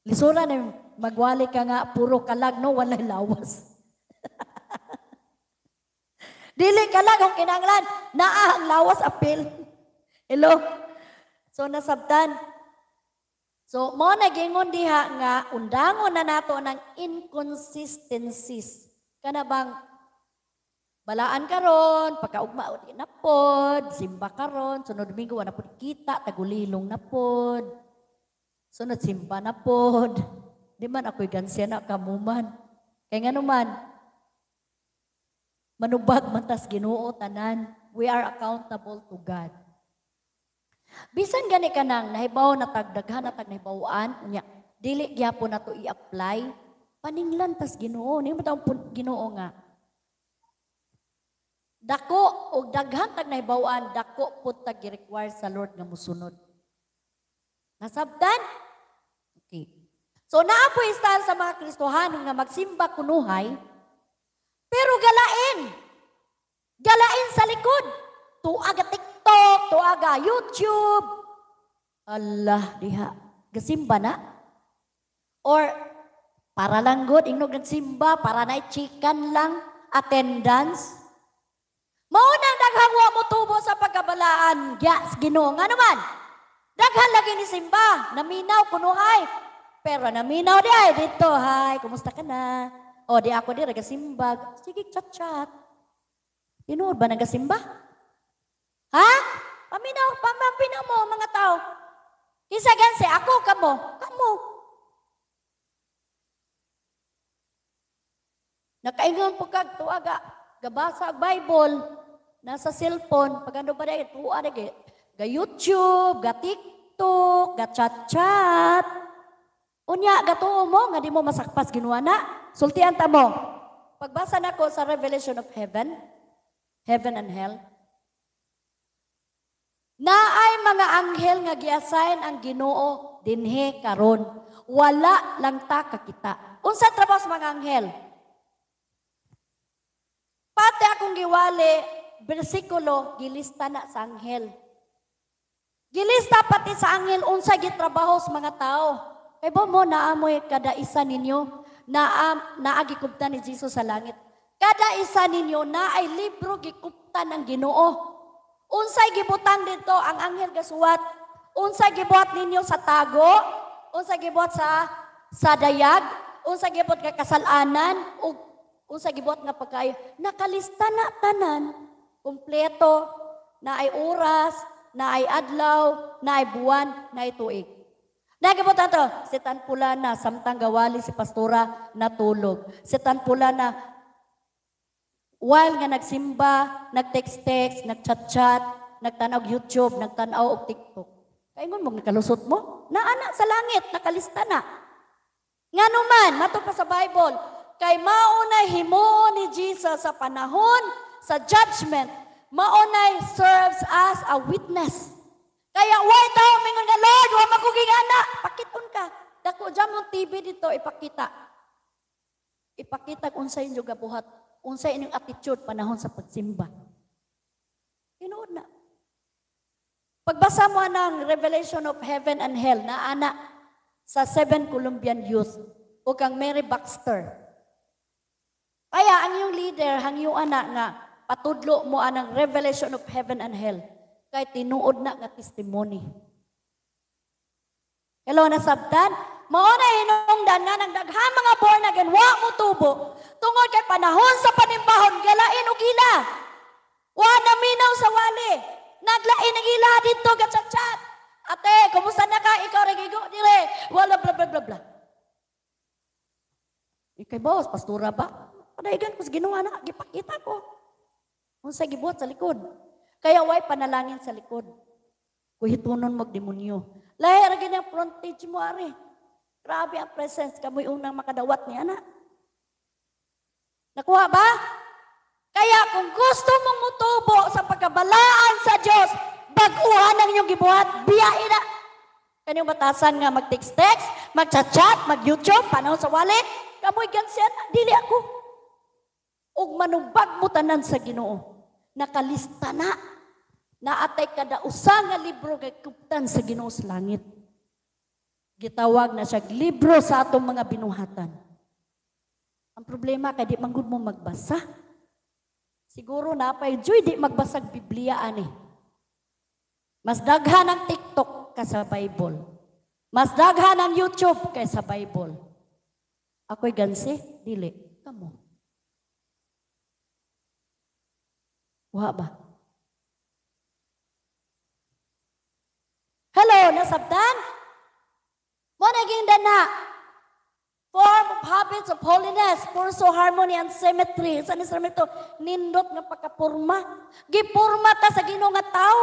Lisura na magwali ka nga puro kalag no walay lawas. Dili ka lang kung kinanglan. Naa ang lawas apil. Hello? So nasabtan. So mo nagingon diha nga undangon na nato ng inconsistencies. Kana bang balaan karon, pagkaugma di na pod, simba karon, sunod domingo wala pod kita, tagulilong na pod. Sunod simba na pod. Di man ako'y gansya na kamuman. Kaya nga naman, Manubag matas Ginoo tanan, we are accountable to God. Bisan gani ka nang nahibaw na tagdaghan at nahibawan, unya, dili gyapon nato i-apply, paninglan tas Ginoo, ni mo Ginoo nga. Dako og daghan tag nahibawan, dako pud tag gi-require sa Lord nga musunod. Nasabtan? Okay. So naa po istan sa mga Kristohanon nga magsimba kunuhay, pero galain. Galain sa likod. Tuaga TikTok, tuaga YouTube. Allah diha. Gasimba na. Or para lang good, ingnog nagsimba, para na chicken lang, attendance. Mauna daghangwa mo tubo sa pagkabalaan. Yes, ginoo. Nga naman, daghan lagi ni simba. Naminaw, kunuhay. Pero naminaw di ay dito, hi, kumusta ka na? O oh, di ako di nagasimbag. Sige, chat-chat. Tinuod ba nagasimba? Ha? Paminaw, pamampinaw mo mga tao. Kinsa ganse, ako, kamo, kamo. Nakaingon po kag tuaga, gabasa ang Bible, nasa cellphone, pag ano pa dahil, tuwa na ga, YouTube, ga TikTok, ga chat-chat. Unya, gatuo mo, nga di mo masakpas ginuwa na. Sultian ta mo. Pagbasa nako sa Revelation of Heaven, Heaven and Hell, Naay mga anghel nga giasayn ang Ginoo dinhi karon. Wala lang ta kakita. Unsa trabaho sa mga anghel? Pati akong giwali, bersikulo gilista na sa anghel. Gilista pati sa anghel unsa gitrabaho sa mga tao. Kay mo naamoy kada isa ninyo na, um, naa ni Jesus sa langit. Kada isa ninyo na ay libro gikupta ng Ginoo. Unsay gibutang dito ang anghel gasuwat? Unsay gibuhat ninyo sa tago? Unsay gibuhat sa sa dayag? Unsay gibuhat ka kasalanan ug unsay gibuhat nga pagkayo? Nakalista na tanan Kompleto. na ay oras, na ay adlaw, na ay buwan, na ay tuig. Nagabot ato, si Tanpula na samtang gawali si pastora natulog. Si Tanpula na while nga nagsimba, nagtext text nagchat chat chat nagtanaw YouTube, nagtanaw og TikTok. Kaingon mo nakalusot mo? Naana sa langit, nakalista na. Nga naman, matod pa sa Bible, kay maunay himo ni Jesus sa panahon sa judgment, maunay serves as a witness kaya why tao mingon nga Lord, wa maguging anak. Pakiton ka. Dako jam mong TV dito ipakita. Ipakita kung sa inyo gabuhat, Kung sa inyong attitude panahon sa pagsimba. Tinuod na. Pagbasa mo ng Revelation of Heaven and Hell na anak sa seven Colombian youth o kang Mary Baxter. Kaya ang iyong leader, ang iyong anak nga, patudlo mo anang revelation of heaven and hell kay tinuod na nga testimony. Hello na sabtan? Mao na hinungdan nga ng daghang mga born again wa mo tubo tungod kay panahon sa panimbahon galain og ila. Wa na minaw sa wali. Naglain ang ila dito gatsat-chat. Ate, kumusta na ka? Ikaw rin gigo dire. Wala bla bla bla bla. Ikay boss, pastura ba? Padaigan ko sa ginawa na, gipakita ko. Unsa gibuhat sa likod. Kaya way panalangin sa likod. Kuhitunon mo demonyo. Lahir ganyan frontage mo ari. Grabe ang presence. Kamoy unang makadawat ni anak. Nakuha ba? Kaya kung gusto mong mutubo sa pagkabalaan sa Diyos, baguhan ang iyong gibuhat, biyahe na. Kanyang batasan nga mag-text-text, mag-chat-chat, mag-YouTube, panahon sa wallet, kamoy gansiyan, dili ako. Ug manubag mo tanan sa ginoo. Nakalista na naatay kada usa nga libro kay kuptan sa Ginoo sa langit. Gitawag na siya libro sa atong mga binuhatan. Ang problema kay di manggod mo magbasa. Siguro na pa joy di magbasag Biblia ani. Mas daghan ang TikTok kaysa Bible. Mas daghan ang YouTube kaysa Bible. Ako'y gansi, dili. Kamo. Wa ba? Hello, nasabdan? Monaging na form of habits of holiness, puso harmony and symmetry. Sa nisa ito, nindot nga pagkapurma. Gipurma ta sa ginoo nga tao.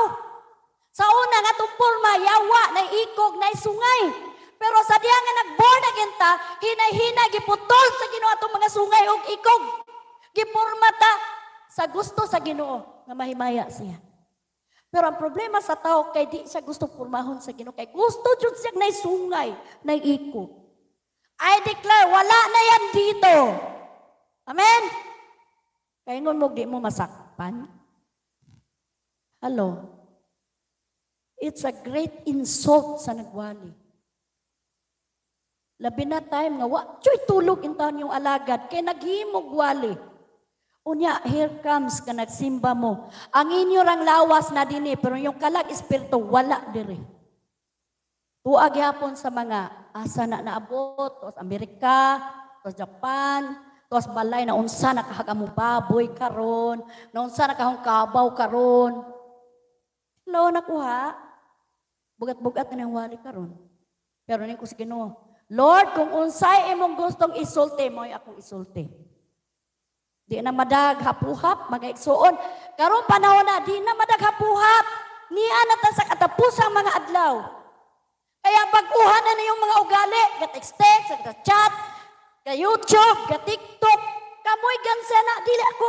Sa una nga itong purma, yawa, na ikog, na sungay. Pero sa diya nga nag-born again ta, hinahina, giputol sa ginoo atong mga sungay o ikog. Gipurma ta sa gusto sa ginoo nga mahimaya siya. Pero ang problema sa tao, kay di siya gusto purmahon sa Ginoo. Kay gusto jud siya na sungay, na ikot. I declare, wala na yan dito. Amen? Kaya ngon mo, di mo masakpan. Hello? It's a great insult sa nagwali. Labi na time nga, wa, choy tulog in taon yung alagad, kay naghimog wali. Unya, here comes ka nagsimba mo. Ang inyo rang lawas na dini, pero yung kalag espiritu, wala diri. Tuag yapon sa mga asa na naabot, tos Amerika, tos Japan, tos balay na unsa na kahagamu baboy karon, na unsa na kahong kabaw karon. Hello nakuha. Bugat-bugat na ng wali karon. Pero ning ko si Ginoo, Lord, kung unsay imong gustong isulti, mo akong isulti. Di na hapuhap, mga igsuon. Karong panahon na, di na hapuhap. Niya na sa katapusang mga adlaw. Kaya baguhan na na yung mga ugali. Ga-text-text, ga-chat, ga-YouTube, ga-TikTok. Kamoy gansena, dili ako.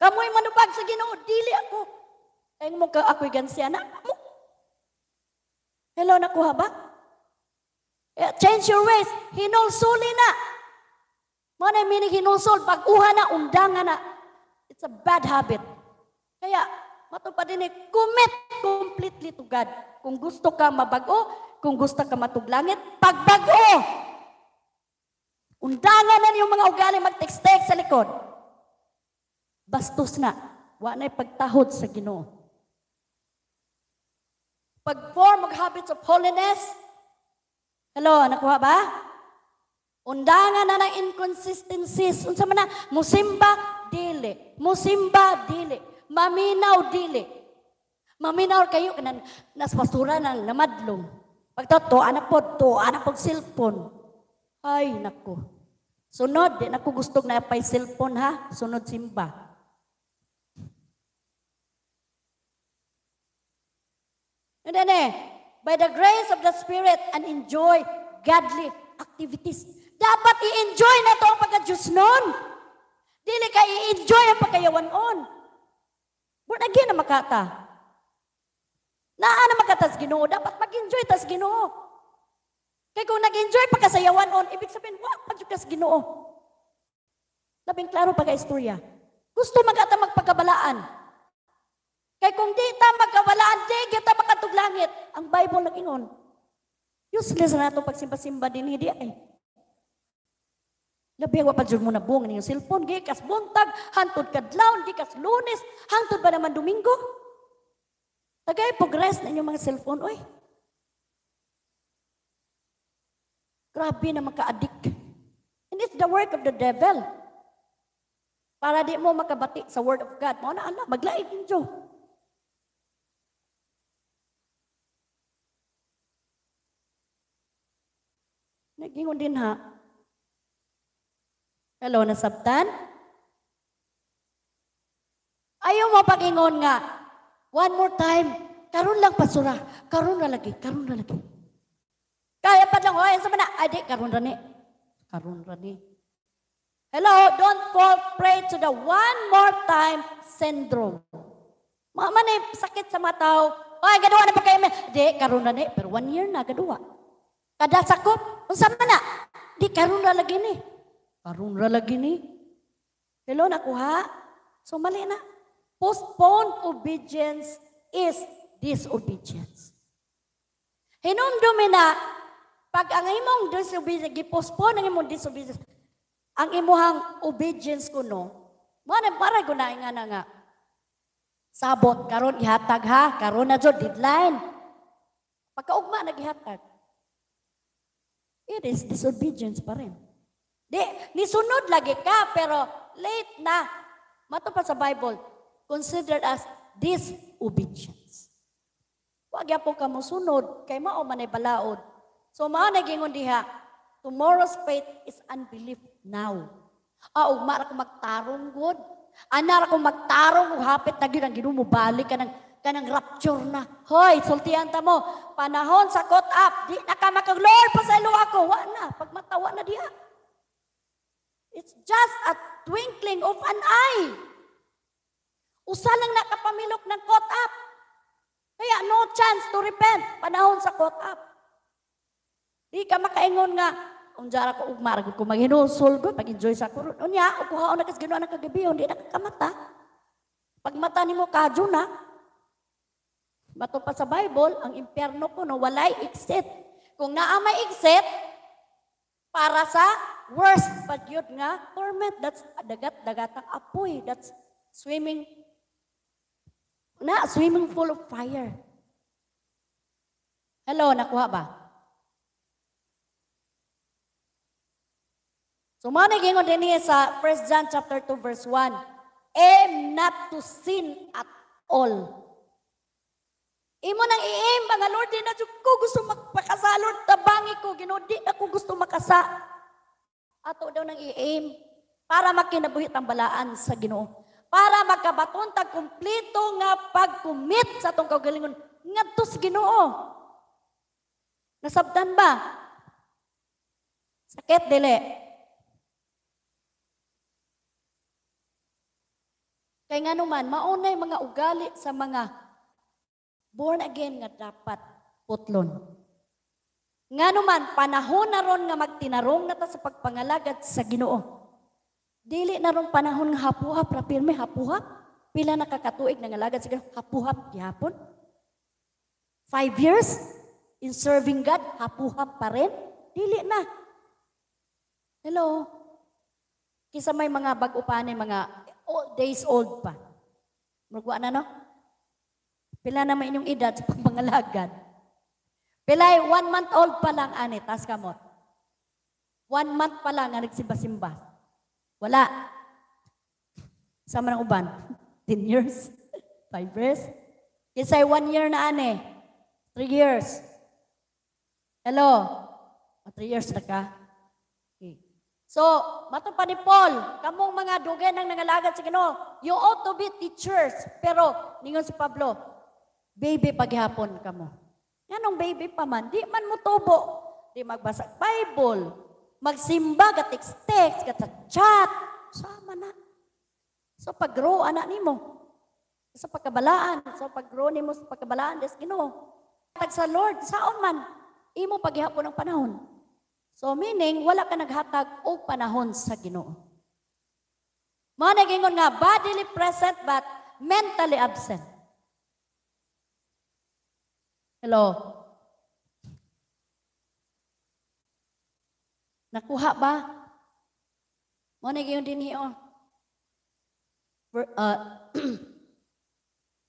Kamoy manubag sa ginoo, dili ako. Kaya mo ka ako'y gansena, mo. Hello, nakuha ba? Change your ways. Hinulsuli na. Mana mini hinusol, baguha na, undangan na. It's a bad habit. Kaya, matupad ini eh, commit completely to God. Kung gusto ka mabago, kung gusto ka matuglangit, pagbago! Undangan na yung mga ugali mag text sa likod. Bastos na. Wa na'y pagtahod sa ginoo. Pag-form of habits of holiness, hello, nakuha ba? Undangan na ng inconsistencies. Unsa man na, musimba, dili. Musimba, dili. Maminaw, dili. Maminaw kayo, kanan, nas basura ng namadlong. Pagtato, anak po to, anak po cellphone. Ay, nako. Sunod, di nako gusto na pay cellphone ha. Sunod simba. And then eh, by the grace of the Spirit and enjoy godly activities. Dapat i-enjoy na to ang pagka-Diyos nun. Dili ka i-enjoy ang pagkayawan on. Born again na makata. Naa na makatas ginoo. Dapat mag-enjoy tas ginoo. Kaya kung nag-enjoy pagkasayawan on, ibig sabihin, wak, pag ginoo. Labing klaro pagka-istorya. Gusto magata magpagkabalaan. Kaya kung di ta magkabalaan, di kita makatuglangit. Ang Bible nag-ingon. Useless na ito pagsimba-simba din, hindi ay. Eh. Labi wa pa mo na buong ning cellphone gikas buntag hangtod kadlawon gikas Lunes hangtod ba naman Domingo? Tagay progress na inyong mga cellphone oy. Grabe na maka-addict. And it's the work of the devil. Para di mo makabati sa word of God. Mao na ana maglaig ninyo. Nagingon din ha, Hello, nasabtan? Ayaw mo pakingon nga. One more time. Karun lang pasura. Karun na lagi. Karon na lagi. Kaya pa lang, hoy, sa mana, adi, karon na ni. Karon na ni. Hello, don't fall prey to the one more time syndrome. Mga manay, eh, sakit sa mataw. Hoy, gaduwa na pa kayo. Di, karon na ni. Pero one year na, gaduwa. Kada sakop, unsa man na. Di, karon na lagi ni. Aron ra lagi ni. Hello na kuha. So mali na. Postponed obedience is disobedience. Hinumdumi na pag ang imong disobedience gipostpone ang imong disobedience ang imuhang obedience ko no, na para gunain nga na nga sabot karon ihatag ha karon na jud deadline pagkaugma na gihatag it is disobedience pa rin Di, nisunod lagi ka, pero late na. Matupad sa Bible, consider as disobedience. Huwag ya po ka musunod, kay mao manay balaod. So mao nagingon diha, tomorrow's faith is unbelief now. Ah, ugma ko magtarong gud. Ana ra ko magtarong ug hapit na gyud ang Ginoo balik ka nang kanang rapture na. Hoy, sultihan ta mo. Panahon sa cut up, di na ka makag-Lord pa ako, wala na, pagmatawa na diha. It's just a twinkling of an eye. Usa lang nakapamilok ng caught up. Kaya no chance to repent. Panahon sa caught up. Di ka makaingon nga, unjara ko ugma, ragod ko maghinusol ko, pag-enjoy sa kurun. Unya, ukuhaon na kas ganoon na kagabi, hindi na kamata. Pag mata ni mo kadyo na, Bato pa sa Bible, ang impyerno ko na walay exit. Kung naa may exit, para sa worst pagyod nga torment. That's dagat-dagat apoy. That's swimming na swimming full of fire. Hello, nakuha ba? So mo nagingon din sa 1 John chapter 2 verse 1, aim not to sin at all. Imo nang iim, mga Lord, di na ko gusto magpakasalon, tabangi ko, Ginoo, di na gusto makasa. Ato daw nang iim, para makinabuhit ang balaan sa Ginoo. Para magkabaton tag kumpleto nga pag-commit sa atong kaugalingon ngadto sa Ginoo. Nasabdan ba? Sakit dili. Kay nga naman, maunay mga ugali sa mga born again nga dapat putlon. Nga naman, panahon na ron nga magtinarong na ta sa pagpangalagad sa ginoo. Dili na ron panahon nga hapuhap, rapirme hapuhap. Pila nakakatuig na ngalagad sa ginoo, hapuhap gihapon. Five years in serving God, hapuhap pa rin. Dili na. Hello? Kisa may mga bag pa mga old, days old pa. Magwa na no? Pila na naman inyong edad sa Pila ay one month old pa lang, ani, tas kamot. One month pa lang, nga nagsimba-simba. Wala. Sama ng uban. 10 years, 5 years. ay one year na, ani. 3 years. Hello? 3 years na ka? Okay. So, matong pa ni Paul, kamong mga dugen ang nangalagat sa Ginoo, you ought to be teachers. Pero, ningon si Pablo, Baby, paghapon ka mo. Anong baby pa man, di man mo tubo. Di magbasa Bible, magsimba, gatik-text, gatat-chat. Sama na. So pag-grow, anak ni mo. Sa pagkabalaan, so pag-grow ni mo sa pagkabalaan, des ginoo. Tag sa Lord, saon man, imo paghihapon ng panahon. So meaning, wala ka naghatag o panahon sa ginoo. Mga nagingon nga, bodily present but mentally absent. Hello? Nakuha ba? Mo na gyud dinhi oh. Uh,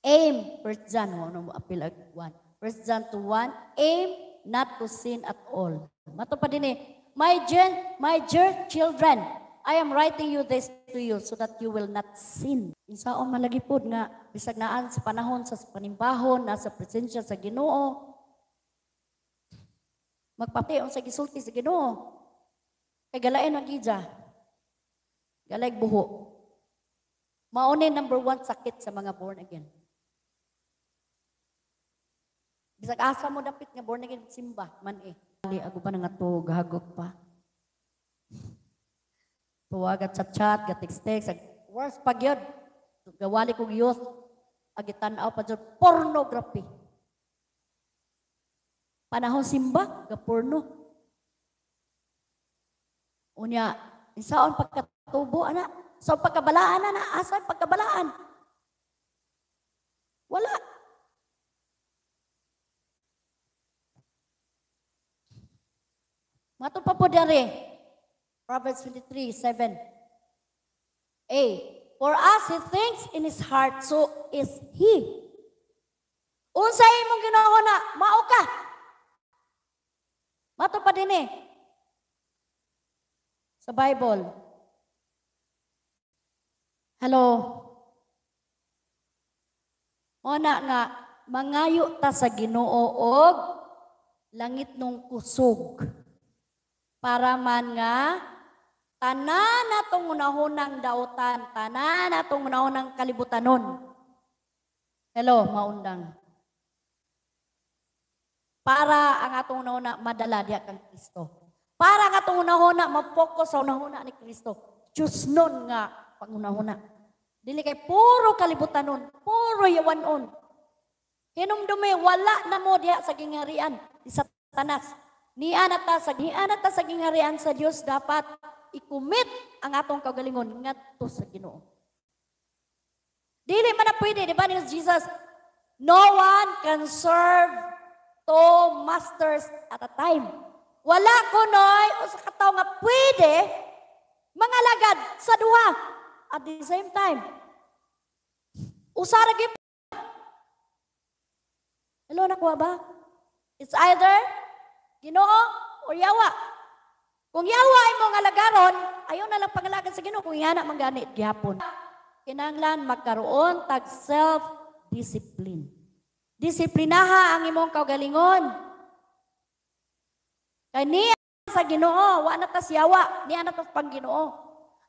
aim, First John, mo no apil ag one. First John 2, 1, aim not to sin at all. Mato pa din eh. My, gen, my dear children, I am writing you this to you so that you will not sin. Isaon malagipod nga, bisag naan sa panahon, sa panimbahon, sa presensya sa ginoo, magpatiyon sa gisulti sa ginoo. Kay galain ang gidya. Galay buho. Maunay number one sakit sa mga born again. Bisag asa mo dapit nga born again simba man eh. Ali ako pa nga to gahagok pa. Tuwag at chat-chat, gatik-text. Worst pag yun. Gawali kong youth. Agitanaw pa dyan. Pornography. Panahon simba, gaporno. Unya, isaon pagkatubo, anak. So pagkabalaan ana asa pagkabalaan. Wala. Mato pa po dere. Proverbs 23, 7. A. For as he thinks in his heart, so is he. Unsay imong Ginoo mao ka. Mato pa din eh. Sa Bible. Hello. Ona nga mangayo ta sa Ginoo og langit nung kusog para man nga Tanan natong unahon ng dautan, tanan natong unahon ng kalibutanon. Hello, maundang. Para ang atong unahon na madala diya kang Kristo. Para ang atong unahon na mapokus sa unahon na ni Kristo. Diyos nun nga pangunahon na. Dili kay puro kalibutanon, puro on. Hinumdumi, wala na mo diya sa gingharian, ni Satanas. Niya na ta sa, niya na ta sa gingharian sa Dios dapat i-commit ang atong kagalingon ngadto sa Ginoo. Dili man na pwede, di ba ni Jesus, no one can serve two masters at a time. Wala kunoy o sa kataw nga pwede mangalagad sa duha at the same time. Usara gyud Hello nakuha ba? It's either Ginoo or yawa. Kung yawa mo nga lagaron, ayaw na lang pangalagan sa Ginoo kung yana man gani gyapon. Kinanglan magkaroon tag self discipline. Disiplinaha ang imong kaugalingon. Kaniya sa Ginoo, wa na tas yawa, niya na tas pang Ginoo.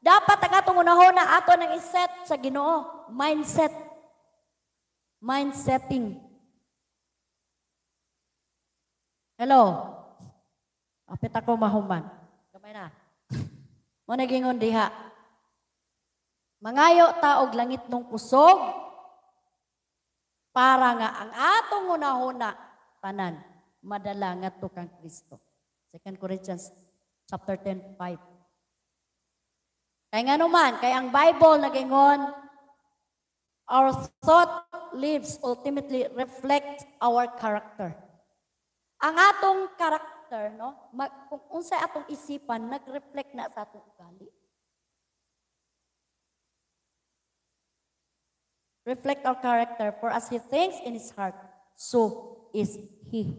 Dapat ang atong unahon na ato nang iset sa Ginoo, mindset. Mindsetting. Hello. Apit ako mahuman. Sabay na. Mo nagingon diha. Mangayo taog langit nung kusog para nga ang atong unahuna tanan madala nga to kang Kristo. 2 Corinthians chapter 10:5. 5. Kay ngano man, kay ang Bible nagingon our thought lives ultimately reflect our character. Ang atong karakter after, no, mag, kung unsa atong isipan, nagreflect na sa atong ugali. Reflect our character, for as he thinks in his heart, so is he.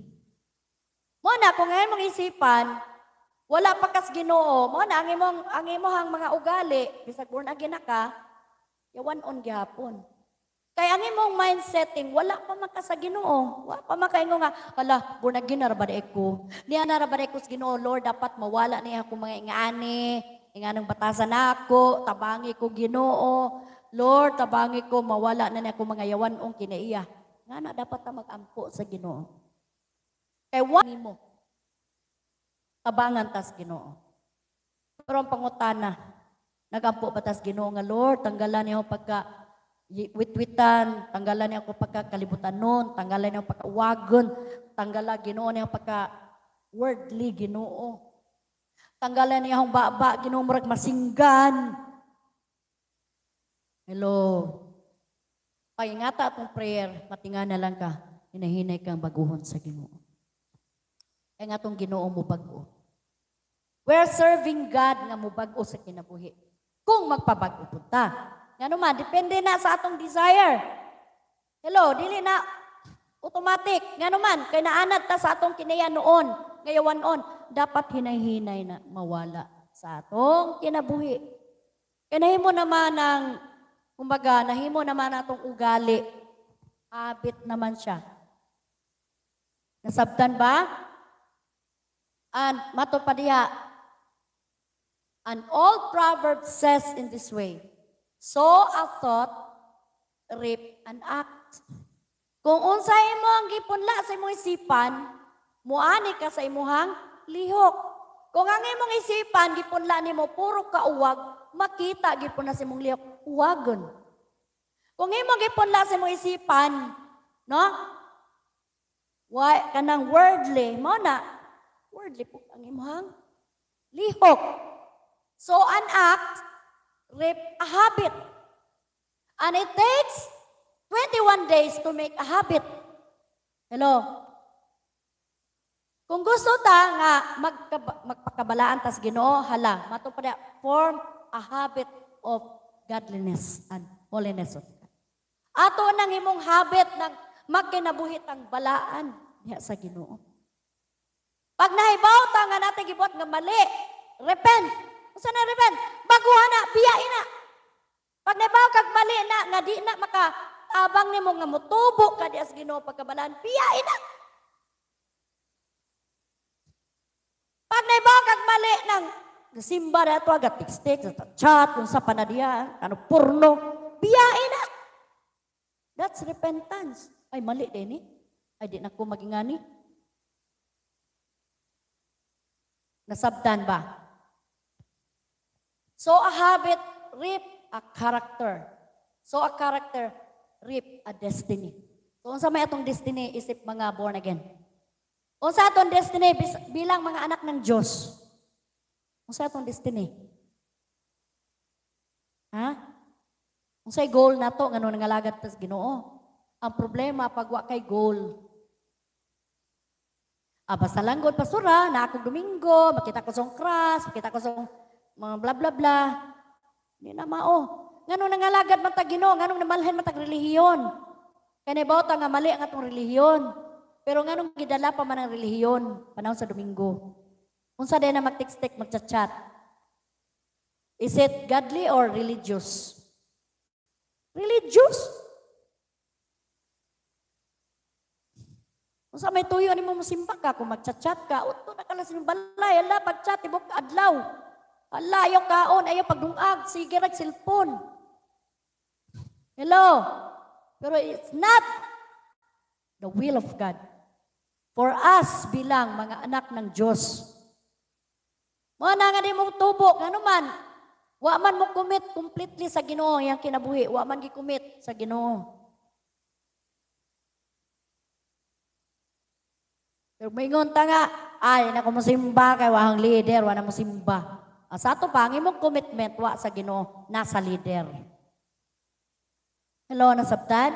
Mo na, kung ngayon mong isipan, wala pa kas ginoo, mo na, ang imong, ang imong mga ugali, bisag born again na ka, yawan on gihapon. Kaya ang imong mindseting, eh, wala pa man ka sa Ginoo. Wala pa man kaingo nga, wala, bunagin na rabare ko. Niya na rabare ko sa Ginoo, Lord, dapat mawala niya akong mga ingani, inganong batasan na ako, tabangi ko Ginoo. Lord, tabangi ko, mawala na niya akong mga yawan ong kinaiya. Nga na dapat na magampo sa Ginoo. Kay wani mo, tabangan tas Ginoo. Pero ang pangutana, nagampo ba tas Ginoo nga, Lord, tanggalan niyo pagka witwitan, tanggalan niya ako pagkakalibutan noon, tanggalan niya pagkawagon, tanggalan ginoo niya pagka worldly ginoo. Tanggalan niya akong baba, ginoo masinggan. Hello. Pahingata atong prayer, matinga na lang ka, hinahinay kang baguhon sa ginoo. Kaya nga itong ginoo mo bago. We're serving God nga mo bago sa kinabuhi. Kung magpabago po Ngano man, depende na sa atong desire. Hello, dili na automatic. Ngano man, kay naanad ta sa atong kinaya noon, ngayawan on, dapat hinay na mawala sa atong kinabuhi. Kay nahimo naman ang kumbaga, nahimo naman atong ugali. Habit naman siya. Nasabtan ba? And matod An old proverb says in this way, So a thought rip an act. Kung unsay imo ang gipunla sa imong isipan, muani ka sa imuhang lihok. Kung ang imong isipan gipunla nimo puro kauwag, makita gipon na sa imong lihok uwagon. Kung imo gipunla sa imong isipan, no? Wa kanang worldly mo na worldly po ang imong lihok. So an act reap a habit. And it takes 21 days to make a habit. Hello? Kung gusto ta nga magkab- magpakabalaan tas Ginoo, hala, matupada form a habit of godliness and holiness of God. Ato nang imong habit ng magkinabuhit ang balaan niya sa Ginoo. Pag nahibaw ta nga natin gibot nga mali, repent, Unsa na reven? Baguhan na, biyain na. Pag nabaw kag mali na, na di na maka abang nimo nga motubo ka di as Ginoo pagkabalan, biyain na. Pag nabaw kag mali nang simba na ito agad tikstik, sa chat, kung sa panadiya, ano, porno, biyain na. That's repentance. Ay, mali din eh. Ay, di na ko magingani. Nasabdan ba? So a habit rip a character. So a character rip a destiny. So unsa may atong destiny isip mga born again. Unsa atong destiny bilang mga anak ng Dios? Unsa atong destiny? Ha? Unsay goal nato ngano nangalagat tas Ginoo? Ang problema pag wa kay goal. Ah, basta langgod pasura, na ako Domingo, makita ko song cross, makita ko song mga bla bla bla. Hindi na mao. Nganong nangalagad man ta Ginoo, nganong namalhin man ta relihiyon. Kani bawta nga mali ang atong relihiyon. Pero nganong gidala pa man ang relihiyon panahon sa Domingo. Unsa day na magtikstik magchat-chat? Is it godly or religious? Religious? Kung sa may tuyo, ano mo masimba ka, kung magchat-chat ka, uto na ka lang balay, ala, pag-chat, ibok, adlaw. Ala, Palayo kaon, oh, ayaw pagdungag, sige rag cellphone. Hello? Pero it's not the will of God. For us bilang mga anak ng Diyos. Mga nga mong tubo, ano man, wa man mo commit completely sa ginoo, yang kinabuhi, wa man gi-commit sa ginoo. Pero may ngunta nga, ay, nako mo simba kay wahang leader, wa na mo simba. Sa ato pang imong commitment wa sa Ginoo nasa leader. Hello, na nasabtan?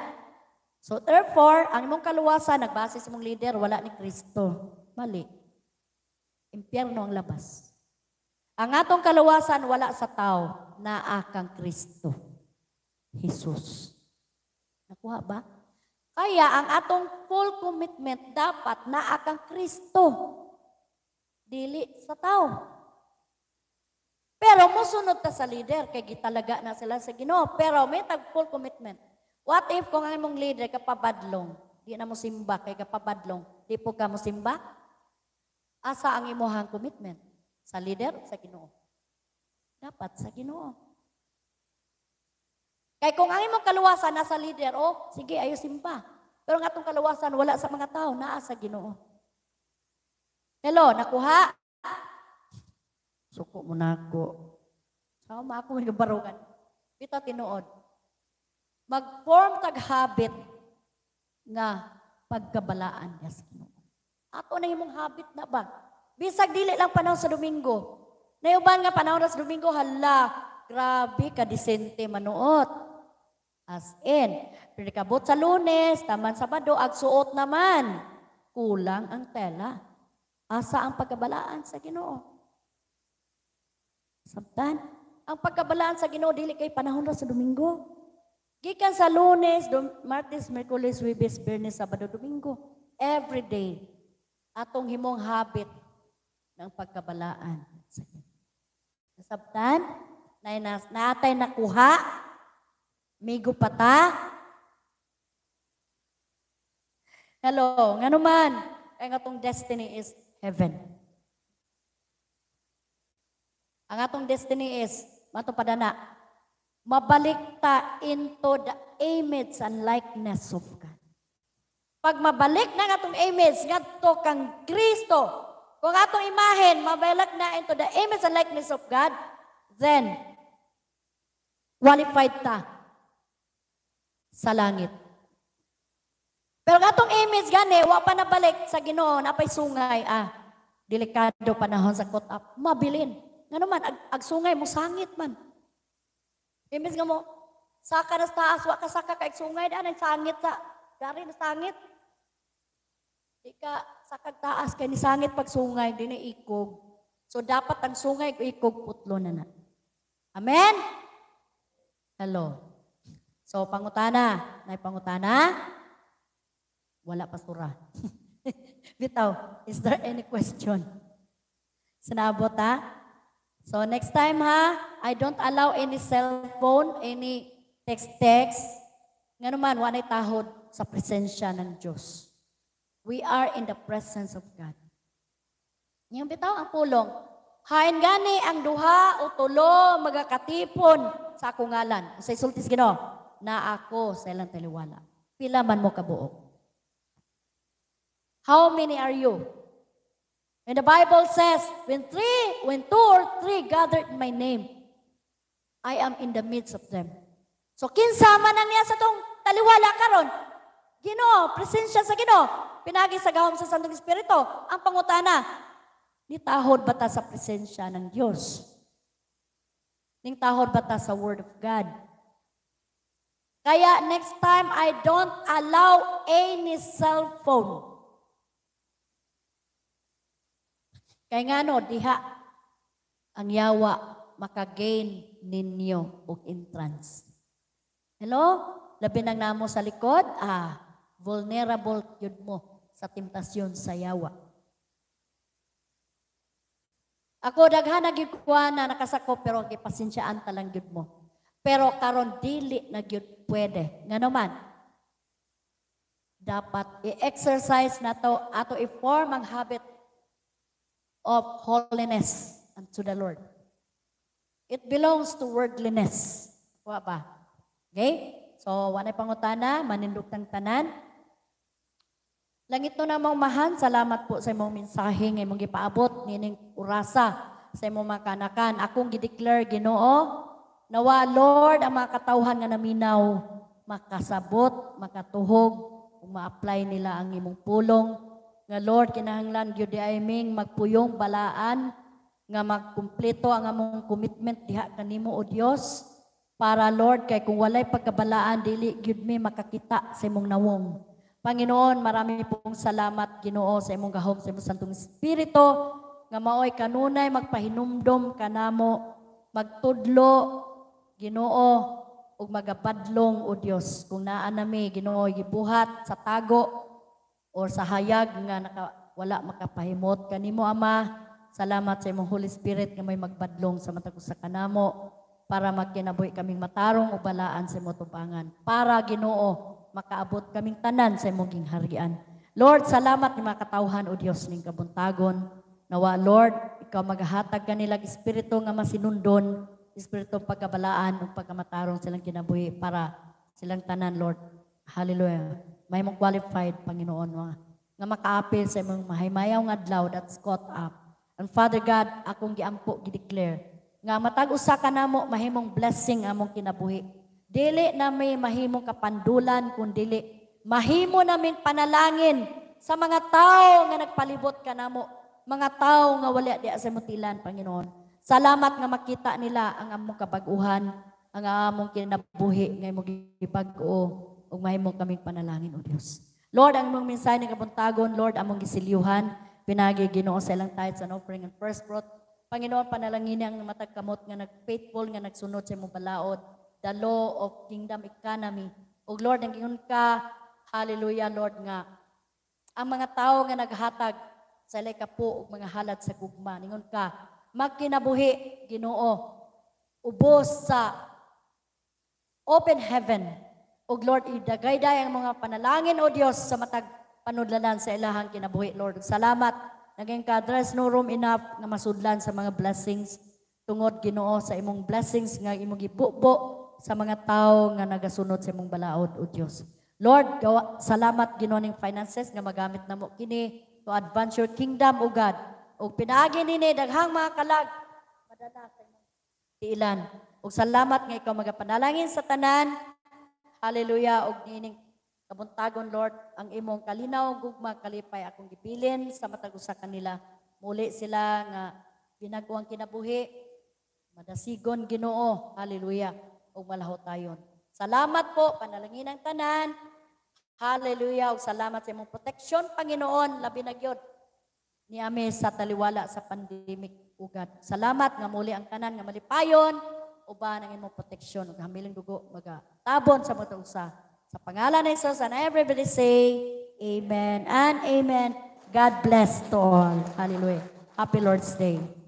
So therefore, ang imong kaluwasan nagbase sa imong leader wala ni Kristo. Mali. Impyerno ang labas. Ang atong kaluwasan wala sa tao, naa kang Kristo. Jesus. Nakuha ba? Kaya ang atong full commitment dapat naa kang Kristo. Dili sa tao. Pero musunod ta sa leader, kay gitalaga na sila sa Ginoo. Pero may tag full commitment. What if kung ang imong leader kapabadlong, di na mo simba kay kapabadlong, di po ka mo simba? Asa ang imuhang commitment? Sa leader, sa Ginoo. Dapat sa Ginoo. Kay kung ang imong kaluwasan nasa leader, oh, sige, ayo simba. Pero nga atong kaluwasan wala sa mga tao, naa sa Ginoo. Hello, nakuha? suko mo na ako. Sama ako may kabarungan. Kita tinuod. Mag-form tag-habit nga pagkabalaan niya sa Ginoo. Ato na imong habit na ba? Bisag dili lang panahon sa Domingo. Nayuban nga panahon sa Domingo, hala, grabe ka disente manuot. As in, pinakabot sa lunes, taman sabado, agsuot naman. Kulang ang tela. Asa ang pagkabalaan sa ginoo? Sabtan, ang pagkabalaan sa Ginoo dili kay panahon ra sa Domingo. Gikan sa Lunes, dum, Martes, Miyerkules, Webes, Biyernes, Sabado, Domingo. Every day atong himong habit ng pagkabalaan sa Ginoo. Sabtan, na nas, natay nakuha, migo pata. Hello, nganuman ang atong destiny is heaven. Ang atong destiny is, mato padana, mabalik ta into the image and likeness of God. Pag mabalik na atong image, ngadto kang Kristo, kung atong imahen, mabalik na into the image and likeness of God, then, qualified ta sa langit. Pero atong image gani, wa pa nabalik sa Ginoo, napay sungay, ah, delikado panahon sa kotap, mabilin. Nga naman, ag, agsungay mo, sangit man. Imbis nga mo, saka na sa taas, waka saka ka, sungay, daan ay sangit sa, dari na sangit. Di ka, saka taas, kay ni sangit pagsungay, sungay, di na ikog. So dapat ang sungay, ikog putlo na na. Amen? Hello. So pangutana, May pangutana, wala pa sura. Bitaw, is there any question? Sinabot ha? So next time ha, I don't allow any cellphone, any text-text. Nga naman, wanay tahod sa presensya ng Diyos. We are in the presence of God. Yung bitaw ang pulong, hain gani ang duha o tulo magakatipon sa akong ngalan. Sa isultis gino, na ako sa ilang taliwala. Pila man mo kabuok. How many are you? And the Bible says, when three, when two or three gathered in my name, I am in the midst of them. So kinsama na niya sa tong taliwala karon. Ginoo, presensya sa Ginoo. Pinagi sa gahom sa Santong Espiritu. Ang pangutana, ni ba ta sa presensya ng Dios? Ning tahod ba sa Word of God? Kaya next time, I don't allow any cell phone Kay ngano diha ang yawa makagain ninyo og entrance. Hello? Labi nang namo sa likod, ah, vulnerable yun mo sa temptasyon sa yawa. Ako daghan nagigkuha na nakasako pero gipasensyaan ta lang gyud mo. Pero karon dili na gyud pwede. Ngano man, dapat i-exercise na to ato i-form ang habit of holiness unto the Lord. It belongs to worldliness. Kuha ba? Okay? So, wanay pangutana, manindog ng tanan. Langit no namang mahan, salamat po sa imong mensahe nga imong gipaabot nining urasa sa imong mga kanakan. Akong gideclare Ginoo, nawa Lord ang mga katawhan nga naminaw makasabot, makatuhog, ug ma-apply nila ang imong pulong nga Lord kinahanglan gyud di aming magpuyong balaan nga magkumpleto ang among commitment diha kanimo o Dios para Lord kay kung walay pagkabalaan dili gyud mi makakita sa imong nawong. Panginoon, marami pong salamat Ginoo sa imong gahom sa imong Santong Espiritu nga maoy kanunay magpahinumdom kanamo magtudlo Ginoo ug magapadlong o Dios kung naa nami Ginoo gibuhat sa tago or sa hayag nga naka, wala makapahimot kanimo ama salamat sa imong Holy Spirit nga may magbadlong sa matag sa kanamo para magkinabuhi kaming matarong balaan sa imong tubangan para Ginoo makaabot kaming tanan sa imong gingharian Lord salamat ni makatawhan o Dios ning kabuntagon nawa Lord ikaw maghatag kanilang espiritu nga masinundon espiritu pagkabalaan ug pagkamatarong silang kinabuhi para silang tanan Lord hallelujah may mong qualified, Panginoon, nga, nga makaapil sa imong mahimayaw nga adlaw that's caught up. And Father God, akong giampo, gideclare, nga matag usa ka namo mahimong blessing among kinabuhi. Dili na may mahimong kapandulan kun dili mahimo namin panalangin sa mga tao nga nagpalibot ka namo, mga tao nga wala di sa mutilan, Panginoon. Salamat nga makita nila ang among kabaguhan, ang among kinabuhi nga imong gibag-o ugmay mo kaming panalangin, O Dios. Lord, ang mong mensahe ng kabuntagon, Lord, among gisilyuhan, pinagi Ginoo sa ilang tithes and offering and first fruit. Panginoon, panalangin ang matag kamot nga nagfaithful nga nagsunod sa imong balaod, the law of kingdom economy. O Lord, ang ingon ka, hallelujah, Lord, nga ang mga tao nga naghatag sa lekapo og mga halad sa gugma. Ningon ka, magkinabuhi, Ginoo, ubos sa open heaven o Lord, idagay ang mga panalangin, O Dios, sa matag panudlanan sa ilahang kinabuhi, Lord. Salamat. Naging kadres no room enough nga masudlan sa mga blessings tungod Ginoo sa imong blessings nga imong gibubo sa mga tao nga nagasunod sa imong balaod o Dios. Lord, gawa, salamat Ginoo ning finances nga magamit namo kini to advance your kingdom o God. O pinaagi nini daghang mga kalag madala sa imong tiilan. O salamat nga ikaw magapanalangin sa tanan Hallelujah. Og nining kabuntagon, Lord, ang imong kalinaw, gugma, kalipay akong gibilin sa matag usa kanila. Muli sila nga ginagawang kinabuhi. Madasigon ginoo. Hallelujah. Og malaho tayon. Salamat po, panalangin ang tanan. Hallelujah. Og salamat sa imong protection, Panginoon. Labi na gyud ni Ame sa taliwala sa pandemic ugat. Salamat nga muli ang kanan nga malipayon uban ang imong proteksyon ug hamilang dugo maga tabon sa matong usa. Sa pangalan ni Jesus and everybody say amen and amen. God bless to all. Hallelujah. Happy Lord's Day.